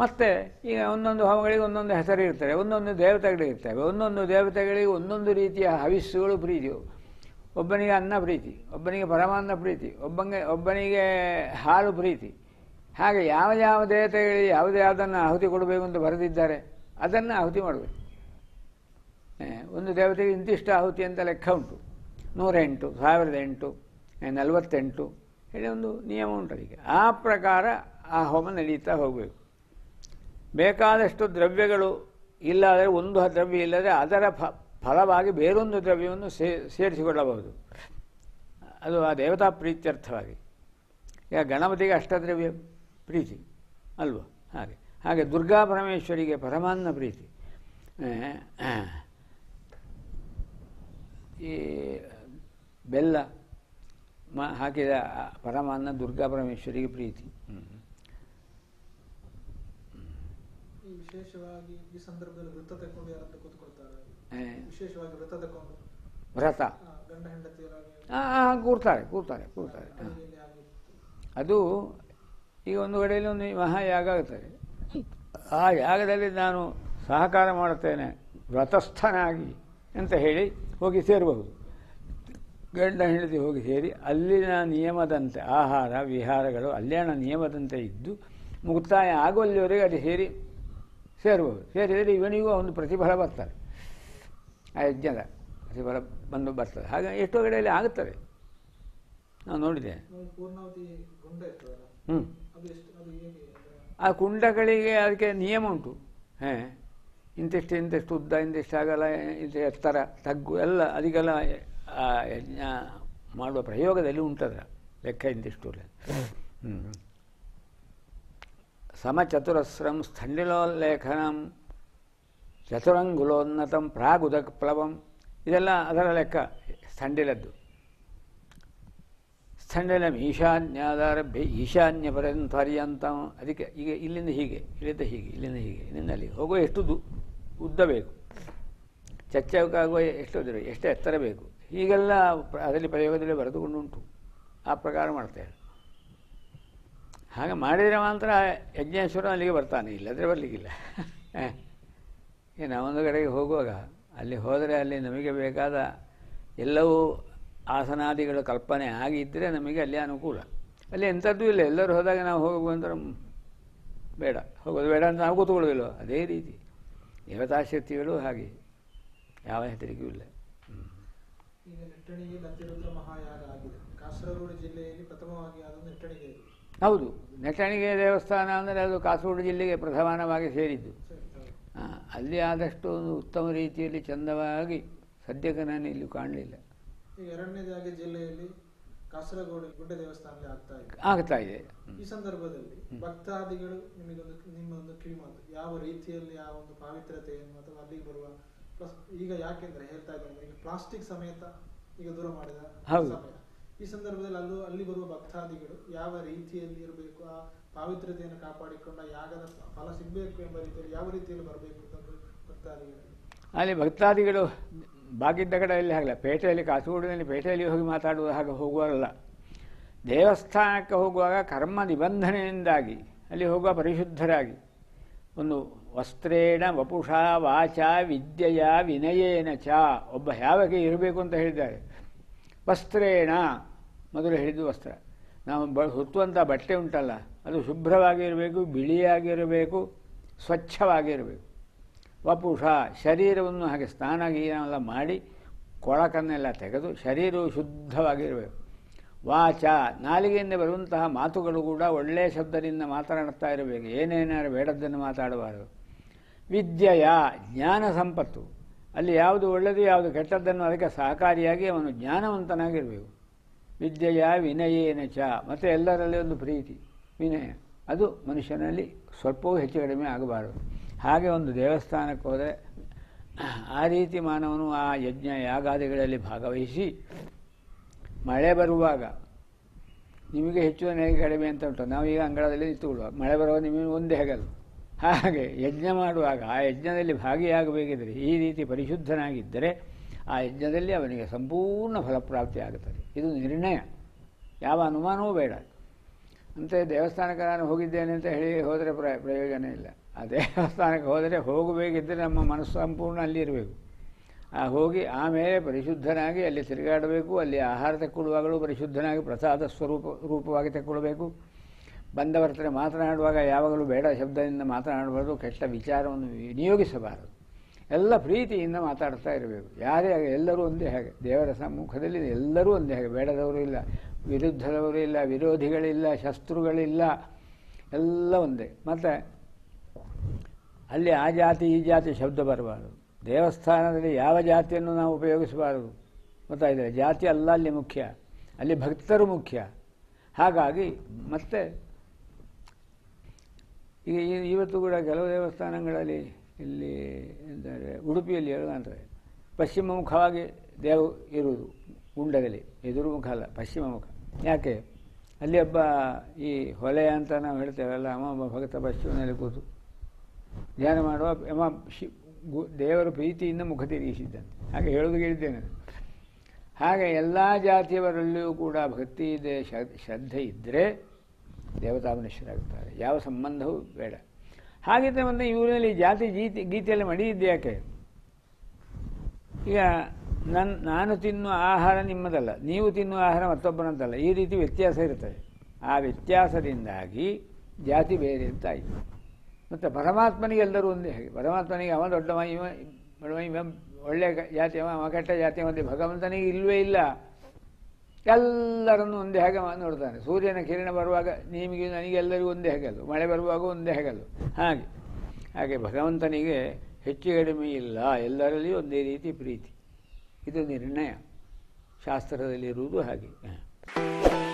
ಮತ್ತೆ ಈಗ ಒಂದೊಂದು ಹೋಮಗಳಿಗೆ ಒಂದೊಂದು ಹೆಸರು ಇರ್ತವೆ ಒಂದೊಂದು ದೇವತೆಗಳಿರ್ತವೆ ಒಂದೊಂದು ದೇವತೆಗಳಿಗೆ ಒಂದೊಂದು ರೀತಿಯ ಹವಿಸ್ಸುಗಳು ಪ್ರೀತಿ ಒಬ್ಬನಿಗೆ ಅನ್ನ ಪ್ರೀತಿ ಒಬ್ಬನಿಗೆ ಪರಮಾನ್ನ ಪ್ರೀತಿ ಒಬ್ಬನಿಗೆ ಒಬ್ಬನಿಗೆ ಹಾಲು ಪ್ರೀತಿ ಹಾಗೆ ಯಾವ ಯಾವ ದೇವತೆಗಳಿಗೆ ಯಾವುದೇ ಯಾವುದನ್ನು ಆಹುತಿ ಕೊಡಬೇಕು ಅಂತ ಬರೆದಿದ್ದಾರೆ ಅದನ್ನು ಆಹುತಿ ಮಾಡಬೇಕು ಒಂದು ದೇವತೆಗೆ ಇಂತಿಷ್ಟು ಆಹುತಿ ಅಂತ ಲೆಕ್ಕ ಉಂಟು ನೂರೆಂಟು ಸಾವಿರದ ಎಂಟು ನಲವತ್ತೆಂಟು ಹೇಳಿ ಒಂದು ನಿಯಮ ಉಂಟು ಅದಕ್ಕೆ ಆ ಪ್ರಕಾರ ಆ ಹೋಮ ನಡೀತಾ ಹೋಗಬೇಕು ಬೇಕಾದಷ್ಟು ದ್ರವ್ಯಗಳು ಇಲ್ಲಾದರೆ ಒಂದು ದ್ರವ್ಯ ಇಲ್ಲದೆ ಅದರ ಫಲವಾಗಿ ಬೇರೊಂದು ದ್ರವ್ಯವನ್ನು ಸೇರಿಸಿಕೊಳ್ಳಬಹುದು ಅದು ಆ ದೇವತಾ ಪ್ರೀತ್ಯರ್ಥವಾಗಿ ಈಗ ಗಣಪತಿಗೆ ಅಷ್ಟದ್ರವ್ಯ ಪ್ರೀತಿ ಅಲ್ವ ಹಾಗೆ ಹಾಗೆ ದುರ್ಗಾ ಪರಮೇಶ್ವರಿಗೆ ಪರಮಾನ್ನ ಪ್ರೀತಿ ಈ ಬೆಲ್ಲ ಹಾಕಿದ ಪರಮಾನ್ನ ದುರ್ಗಾ ಪರಮೇಶ್ವರಿಗೆ ಪ್ರೀತಿ ವಿಶೇಷವಾಗಿ ಈ ಸಂದರ್ಭದಲ್ಲಿ ವೃತ್ತ ವಿಶೇಷವಾಗಿ ವ್ರತ ಕೂರ್ತಾರೆ ಕೂರ್ತಾರೆ ಕೂರ್ತಾರೆ ಅದು ಈಗ ಒಂದು ಕಡೆಯಲ್ಲಿ ಒಂದು ಮಹಾಯಾಗ ಆಗ್ತದೆ ಆ ಯಾಗದಲ್ಲಿ ನಾನು ಸಹಕಾರ ಮಾಡುತ್ತೇನೆ ವ್ರತಸ್ಥನಾಗಿ ಅಂತ ಹೇಳಿ ಹೋಗಿ ಸೇರಬಹುದು ಗಂಡ ಹೆಂಡತಿ ಹೋಗಿ ಸೇರಿ ಅಲ್ಲಿನ ನಿಯಮದಂತೆ ಆಹಾರ ವಿಹಾರಗಳು ಅಲ್ಲಿನ ನಿಯಮದಂತೆ ಇದ್ದು ಮುಕ್ತಾಯ ಆಗುವಲ್ಲಿವರೆಗೆ ಅದು ಸೇರಿ ಸೇರ್ಬೋದು ಸೇರಿದರೆ ಇವನಿಗೂ ಒಂದು ಪ್ರತಿಫಲ ಬರ್ತಾರೆ ಆ ಯಜ್ಞದ ಪ್ರತಿಫಲ ಬಂದು ಬರ್ತದೆ ಹಾಗೆ ಎಷ್ಟೋ ಕಡೆಯಲ್ಲಿ ಆಗುತ್ತದೆ ನಾವು ನೋಡಿದೆ ಹ್ಞೂ ಆ ಕುಂಡಗಳಿಗೆ ಅದಕ್ಕೆ ನಿಯಮ ಉಂಟು ಹಾಂ ಇಂತಿಷ್ಟು ಇಂತಿಷ್ಟು ಉದ್ದ ಇಂತಿಷ್ಟು ಆಗಲ್ಲ ಇಂಥ ಎತ್ತರ ತಗ್ಗು ಎಲ್ಲ ಅದಕ್ಕೆಲ್ಲ ಯಜ್ಞ ಮಾಡುವ ಪ್ರಯೋಗದಲ್ಲಿ ಉಂಟದ ಲೆಕ್ಕ ಇಂತಿಷ್ಟು ಹ್ಞೂ ಸಮಚತುರಸ್ರಂ ಸ್ಥಂಡಿಲೋಲ್ಲೇಖನಂ ಚತುರಂಗುಲೋನ್ನತಂ ಪ್ರಾಗುದಕ್ ಪ್ಲವಂ ಇದೆಲ್ಲ ಅದರ ಲೆಕ್ಕ ಸ್ಥಂಡಿಲದ್ದು ಸ್ಥಂಡಿಲಂ ಈಶಾನ್ಯಾದಾರಭ್ಯ ಈಶಾನ್ಯ ಪರ್ಯಂತ ಅದಕ್ಕೆ ಈಗ ಇಲ್ಲಿಂದ ಹೀಗೆ ಇಲ್ಲಿಂದ ಹೀಗೆ ಇಲ್ಲಿಂದ ಹೀಗೆ ಇಲ್ಲಿಂದ ಅಲ್ಲಿ ಹೋಗುವ ಎಷ್ಟು ದು ಉದ್ದ ಬೇಕು ಚಚ್ಚಾಗುವ ಎಷ್ಟು ಎಷ್ಟು ಎತ್ತರ ಬೇಕು ಹೀಗೆಲ್ಲ ಅದರಲ್ಲಿ ಪ್ರಯೋಗದಲ್ಲಿ ಬರೆದುಕೊಂಡುಂಟು ಆ ಪ್ರಕಾರ ಮಾಡ್ತೇವೆ ಹಾಗೆ ಮಾಡಿದರೆ ಮಾತ್ರ ಯಜ್ಞೇಶ್ವರ ಅಲ್ಲಿಗೆ ಬರ್ತಾನೆ ಇಲ್ಲದ್ರೆ ಬರಲಿಕ್ಕಿಲ್ಲ ಈಗ ಒಂದು ಕಡೆಗೆ ಹೋಗುವಾಗ ಅಲ್ಲಿ ಹೋದರೆ ಅಲ್ಲಿ ನಮಗೆ ಬೇಕಾದ ಎಲ್ಲವೂ ಆಸನಾದಿಗಳ ಕಲ್ಪನೆ ಆಗಿದ್ದರೆ ನಮಗೆ ಅಲ್ಲಿ ಅನುಕೂಲ ಅಲ್ಲಿ ಎಂಥದ್ದು ಇಲ್ಲ ಎಲ್ಲರೂ ಹೋದಾಗ ನಾವು ಹೋಗಬೇಕು ಅಂದರೆ ಬೇಡ ಹೋಗೋದು ಬೇಡ ಅಂತ ನಾವು ಕೂತ್ಕೊಳ್ಳೋದಿಲ್ಲ ಅದೇ ರೀತಿ ದೇವತಾಶಕ್ತಿಗಳು ಹಾಗೆ ಯಾವ ಹೆಸರಿಗೂ ಇಲ್ಲ ಈಗ ನೆಟ್ಟಣಿಗೆ ಮಹಾಯಾಗ ಆಗಿದೆ ಕಾಸರಗೋಡು ಜಿಲ್ಲೆಯಲ್ಲಿ ಪ್ರಥಮವಾಗಿ ಆದ ನೆಟ್ಟಣಿಗೆ ಹೌದು ನೆಟ್ಟಣಿಗೆ ದೇವಸ್ಥಾನ ಅಂದರೆ ಅದು ಕಾಸರಗೋಡು ಜಿಲ್ಲೆಗೆ ಪ್ರಧಾನವಾಗಿ ಸೇರಿದ್ದು ಅಲ್ಲಿ ಆದಷ್ಟು ಒಂದು ಉತ್ತಮ ರೀತಿಯಲ್ಲಿ ಚಂದವಾಗಿ ಸದ್ಯಕ್ಕೆ ನಾನು ಇಲ್ಲಿ ಕಾಣಲಿಲ್ಲ ಎರಡನೇದಾಗಿ ಜಿಲ್ಲೆಯಲ್ಲಿ ಕಾಸರಗೋಡು ಗುಡ್ಡ ದೇವಸ್ಥಾನ ಆಗ್ತಾ ಇದೆ ಈ ಸಂದರ್ಭದಲ್ಲಿ ಭಕ್ತಾದಿಗಳು ನಿಮಗೊಂದು ನಿಮ್ಮ ಒಂದು ಕಿವಿಮಾತು ಯಾವ ರೀತಿಯಲ್ಲಿ ಆ ಒಂದು ಏನು ಅಥವಾ ಅಲ್ಲಿಗೆ ಬರುವ ಈಗ ಯಾಕೆಂದ್ರೆ ಹೇಳ್ತಾ ಇದ್ದಾರೆ ಈಗ ಪ್ಲಾಸ್ಟಿಕ್ ಸಮೇತ ಈಗ ದೂರ ಮಾಡಿದ ಹೌದು ಈ ಸಂದರ್ಭದಲ್ಲಿ ಅಲ್ಲೂ ಅಲ್ಲಿ ಬರುವ ಭಕ್ತಾದಿಗಳು ಯಾವ ರೀತಿಯಲ್ಲಿ ಇರಬೇಕು ಆ ಪಾವಿತ್ರ್ಯತೆಯನ್ನು ಕಾಪಾಡಿಕೊಂಡು ಯಾಗದ ಫಲ ಸಿಗಬೇಕು ಎಂಬ ರೀತಿಯಲ್ಲಿ ಯಾವ ರೀತಿಯಲ್ಲಿ ಬರಬೇಕು ಭಕ್ತಾದಿಗಳು ಅಲ್ಲಿ ಭಕ್ತಾದಿಗಳು ಬಾಗಿದ್ದ ಕಡೆಯಲ್ಲಿ ಆಗಲ್ಲ ಪೇಟೆಯಲ್ಲಿ ಕಾಸುಗೂಡಿನಲ್ಲಿ ಪೇಟೆಯಲ್ಲಿ ಹೋಗಿ ಮಾತಾಡುವ ಹಾಗೆ ಹೋಗುವರಲ್ಲ ದೇವಸ್ಥಾನಕ್ಕೆ ಹೋಗುವಾಗ ಕರ್ಮ ನಿಬಂಧನೆಯಿಂದಾಗಿ ಅಲ್ಲಿ ಹೋಗುವ ಪರಿಶುದ್ಧರಾಗಿ ಒಂದು ವಸ್ತ್ರೇಣ ವಪುಷ ವಾಚ ವಿದ್ಯೆಯ ವಿನಯೇನ ಚ ಒಬ್ಬ ಯಾವಾಗ ಇರಬೇಕು ಅಂತ ಹೇಳಿದ್ದಾರೆ ವಸ್ತ್ರೇಣ ಮೊದಲು ಹೇಳಿದ್ದು ವಸ್ತ್ರ ನಾವು ಬ ಹೊತ್ತುವಂಥ ಬಟ್ಟೆ ಉಂಟಲ್ಲ ಅದು ಶುಭ್ರವಾಗಿರಬೇಕು ಬಿಳಿಯಾಗಿರಬೇಕು ಸ್ವಚ್ಛವಾಗಿರಬೇಕು ವಪುಷ ಶರೀರವನ್ನು ಹಾಗೆ ಸ್ನಾನ ಗೀನೆಲ್ಲ ಮಾಡಿ ಕೊಳಕನ್ನೆಲ್ಲ ತೆಗೆದು ಶರೀರವು ಶುದ್ಧವಾಗಿರಬೇಕು ವಾಚ ನಾಲಿಗೆಯಿಂದ ಬರುವಂತಹ ಮಾತುಗಳು ಕೂಡ ಒಳ್ಳೆಯ ಶಬ್ದದಿಂದ ಮಾತನಾಡ್ತಾ ಇರಬೇಕು ಏನೇನಾದ್ರೂ ಬೇಡದ್ದನ್ನು ಮಾತಾಡಬಾರದು ವಿದ್ಯೆಯ ಜ್ಞಾನ ಸಂಪತ್ತು ಅಲ್ಲಿ ಯಾವುದು ಒಳ್ಳೆಯದು ಯಾವುದು ಕೆಟ್ಟದ್ದನ್ನು ಅದಕ್ಕೆ ಸಹಕಾರಿಯಾಗಿ ಅವನು ಜ್ಞಾನವಂತನಾಗಿರಬೇಕು ವಿದ್ಯೆಯ ವಿನಯೇನ ಚ ಮತ್ತು ಎಲ್ಲರಲ್ಲಿ ಒಂದು ಪ್ರೀತಿ ವಿನಯ ಅದು ಮನುಷ್ಯನಲ್ಲಿ ಸ್ವಲ್ಪವೂ ಹೆಚ್ಚು ಕಡಿಮೆ ಆಗಬಾರದು ಹಾಗೆ ಒಂದು ದೇವಸ್ಥಾನಕ್ಕೆ ಹೋದರೆ ಆ ರೀತಿ ಮಾನವನು ಆ ಯಜ್ಞ ಯಾಗಾದಿಗಳಲ್ಲಿ ಭಾಗವಹಿಸಿ ಮಳೆ ಬರುವಾಗ ನಿಮಗೆ ಹೆಚ್ಚು ನನಗೆ ಕಡಿಮೆ ಅಂತ ಉಂಟು ನಾವು ಈಗ ಅಂಗಳದಲ್ಲಿ ನಿಂತುಕೊಳ್ಳುವ ಮಳೆ ಬರುವಾಗ ನಿಮಗೆ ಒಂದೇ ಹೆಗಲು ಹಾಗೆ ಯಜ್ಞ ಮಾಡುವಾಗ ಆ ಯಜ್ಞದಲ್ಲಿ ಭಾಗಿಯಾಗಬೇಕಿದ್ರೆ ಈ ರೀತಿ ಪರಿಶುದ್ಧನಾಗಿದ್ದರೆ ಆ ಯಜ್ಞದಲ್ಲಿ ಅವನಿಗೆ ಸಂಪೂರ್ಣ ಫಲಪ್ರಾಪ್ತಿ ಆಗುತ್ತದೆ ಇದು ನಿರ್ಣಯ ಯಾವ ಅನುಮಾನವೂ ಬೇಡ ಅಂತೆ ದೇವಸ್ಥಾನಕ್ಕೆ ನಾನು ಹೋಗಿದ್ದೇನೆ ಅಂತ ಹೇಳಿ ಹೋದರೆ ಪ್ರ ಪ್ರಯೋಜನ ಇಲ್ಲ ಆ ದೇವಸ್ಥಾನಕ್ಕೆ ಹೋದರೆ ಹೋಗಬೇಕಿದ್ದರೆ ನಮ್ಮ ಮನಸ್ಸು ಸಂಪೂರ್ಣ ಅಲ್ಲಿ ಇರಬೇಕು ಆ ಹೋಗಿ ಆಮೇಲೆ ಪರಿಶುದ್ಧನಾಗಿ ಅಲ್ಲಿ ತಿರುಗಾಡಬೇಕು ಅಲ್ಲಿ ಆಹಾರ ತೆಕ್ಕೊಳ್ಳುವಾಗಲೂ ಪರಿಶುದ್ಧನಾಗಿ ಪ್ರಸಾದ ಸ್ವರೂಪ ರೂಪವಾಗಿ ತೆಕ್ಕೊಳ್ಬೇಕು ಬಂದವರ್ತನೆ ಮಾತನಾಡುವಾಗ ಯಾವಾಗಲೂ ಬೇಡ ಶಬ್ದದಿಂದ ಮಾತನಾಡಬಾರ್ದು ಕೆಟ್ಟ ವಿಚಾರವನ್ನು ವಿನಿಯೋಗಿಸಬಾರದು ಎಲ್ಲ ಪ್ರೀತಿಯಿಂದ ಮಾತಾಡ್ತಾ ಇರಬೇಕು ಯಾರೇ ಆಗ ಎಲ್ಲರೂ ಒಂದೇ ಹಾಗೆ ದೇವರ ಸಮ್ಮುಖದಲ್ಲಿ ಎಲ್ಲರೂ ಒಂದೇ ಹಾಗೆ ಬೇಡದವರು ಇಲ್ಲ ವಿರುದ್ಧದವರು ಇಲ್ಲ ವಿರೋಧಿಗಳಿಲ್ಲ ಶಸ್ತ್ರುಗಳಿಲ್ಲ ಎಲ್ಲ ಒಂದೇ ಮತ್ತು ಅಲ್ಲಿ ಆ ಜಾತಿ ಈ ಜಾತಿ ಶಬ್ದ ಬರಬಾರದು ದೇವಸ್ಥಾನದಲ್ಲಿ ಯಾವ ಜಾತಿಯನ್ನು ನಾವು ಉಪಯೋಗಿಸಬಾರದು ಗೊತ್ತಾಯಿದೆ ಜಾತಿ ಅಲ್ಲ ಅಲ್ಲಿ ಮುಖ್ಯ ಅಲ್ಲಿ ಭಕ್ತರು ಮುಖ್ಯ ಹಾಗಾಗಿ ಮತ್ತೆ ಈಗ ಇವತ್ತು ಕೂಡ ಕೆಲವು ದೇವಸ್ಥಾನಗಳಲ್ಲಿ ಇಲ್ಲಿ ಎಂದರೆ ಉಡುಪಿಯಲ್ಲಿ ಹೇಳುವುದಂದರೆ ಪಶ್ಚಿಮ ಮುಖವಾಗಿ ದೇವ ಇರುವುದು ಗುಂಡದಲ್ಲಿ ಎದುರು ಮುಖ ಅಲ್ಲ ಪಶ್ಚಿಮ ಮುಖ ಯಾಕೆ ಅಲ್ಲಿ ಒಬ್ಬ ಈ ಹೊಲೆ ಅಂತ ನಾವು ಹೇಳ್ತೇವಲ್ಲ ಅಮ್ಮ ಒಬ್ಬ ಭಕ್ತ ಪಶ್ಚಿಮದಲ್ಲಿ ಕೂತು ಧ್ಯಾನ ಮಾಡುವ ಯಮ ಶಿ ಗು ದೇವರ ಪ್ರೀತಿಯಿಂದ ಮುಖ ತಿರುಗಿಸಿದ್ದಾನೆ ಹಾಗೆ ಹೇಳೋದು ಕೇಳಿದ್ದೇನೆ ಹಾಗೆ ಎಲ್ಲ ಜಾತಿಯವರಲ್ಲಿಯೂ ಕೂಡ ಭಕ್ತಿ ಇದೆ ಶ್ರದ್ಧೆ ಇದ್ದರೆ ದೇವತಾಮನುಷ್ಯರಾಗುತ್ತಾರೆ ಯಾವ ಸಂಬಂಧವೂ ಬೇಡ ಹಾಗಿದ್ರೆ ಮುಂದೆ ಇವರಲ್ಲಿ ಜಾತಿ ಜೀತಿ ಗೀತೆಯಲ್ಲಿ ಮಡಿಯಿದ್ದೆ ಯಾಕೆ ಈಗ ನನ್ನ ನಾನು ತಿನ್ನುವ ಆಹಾರ ನಿಮ್ಮದಲ್ಲ ನೀವು ತಿನ್ನುವ ಆಹಾರ ಮತ್ತೊಬ್ಬನಂತಲ್ಲ ಈ ರೀತಿ ವ್ಯತ್ಯಾಸ ಇರ್ತದೆ ಆ ವ್ಯತ್ಯಾಸದಿಂದಾಗಿ ಜಾತಿ ಬೇರೆ ಅಂತ ಆಯಿತು ಮತ್ತು ಪರಮಾತ್ಮನಿಗೆ ಎಲ್ಲರೂ ಒಂದೇ ಹಾಗೆ ಪರಮಾತ್ಮನಿಗೆ ಅವ ದೊಡ್ಡವ ಇವ ಬಡವ ಇವ ಒಳ್ಳೆಯ ಜಾತಿ ಅವ ಕೆಟ್ಟ ಜಾತಿ ಮತ್ತು ಭಗವಂತನಿಗೆ ಇಲ್ಲವೇ ಇಲ್ಲ ಎಲ್ಲರನ್ನು ಒಂದೇ ಹಾಗೆ ನೋಡ್ತಾನೆ ಸೂರ್ಯನ ಕಿರಣ ಬರುವಾಗ ನಿಮಗೆ ಎಲ್ಲರಿಗೂ ಒಂದೇ ಹೆಗಲು ಮಳೆ ಬರುವಾಗ ಒಂದೇ ಹೆಗಲು ಹಾಗೆ ಹಾಗೆ ಭಗವಂತನಿಗೆ ಹೆಚ್ಚು ಕಡಿಮೆ ಇಲ್ಲ ಎಲ್ಲರಲ್ಲಿ ಒಂದೇ ರೀತಿ ಪ್ರೀತಿ ಇದು ನಿರ್ಣಯ ಶಾಸ್ತ್ರದಲ್ಲಿರುವುದು ಹಾಗೆ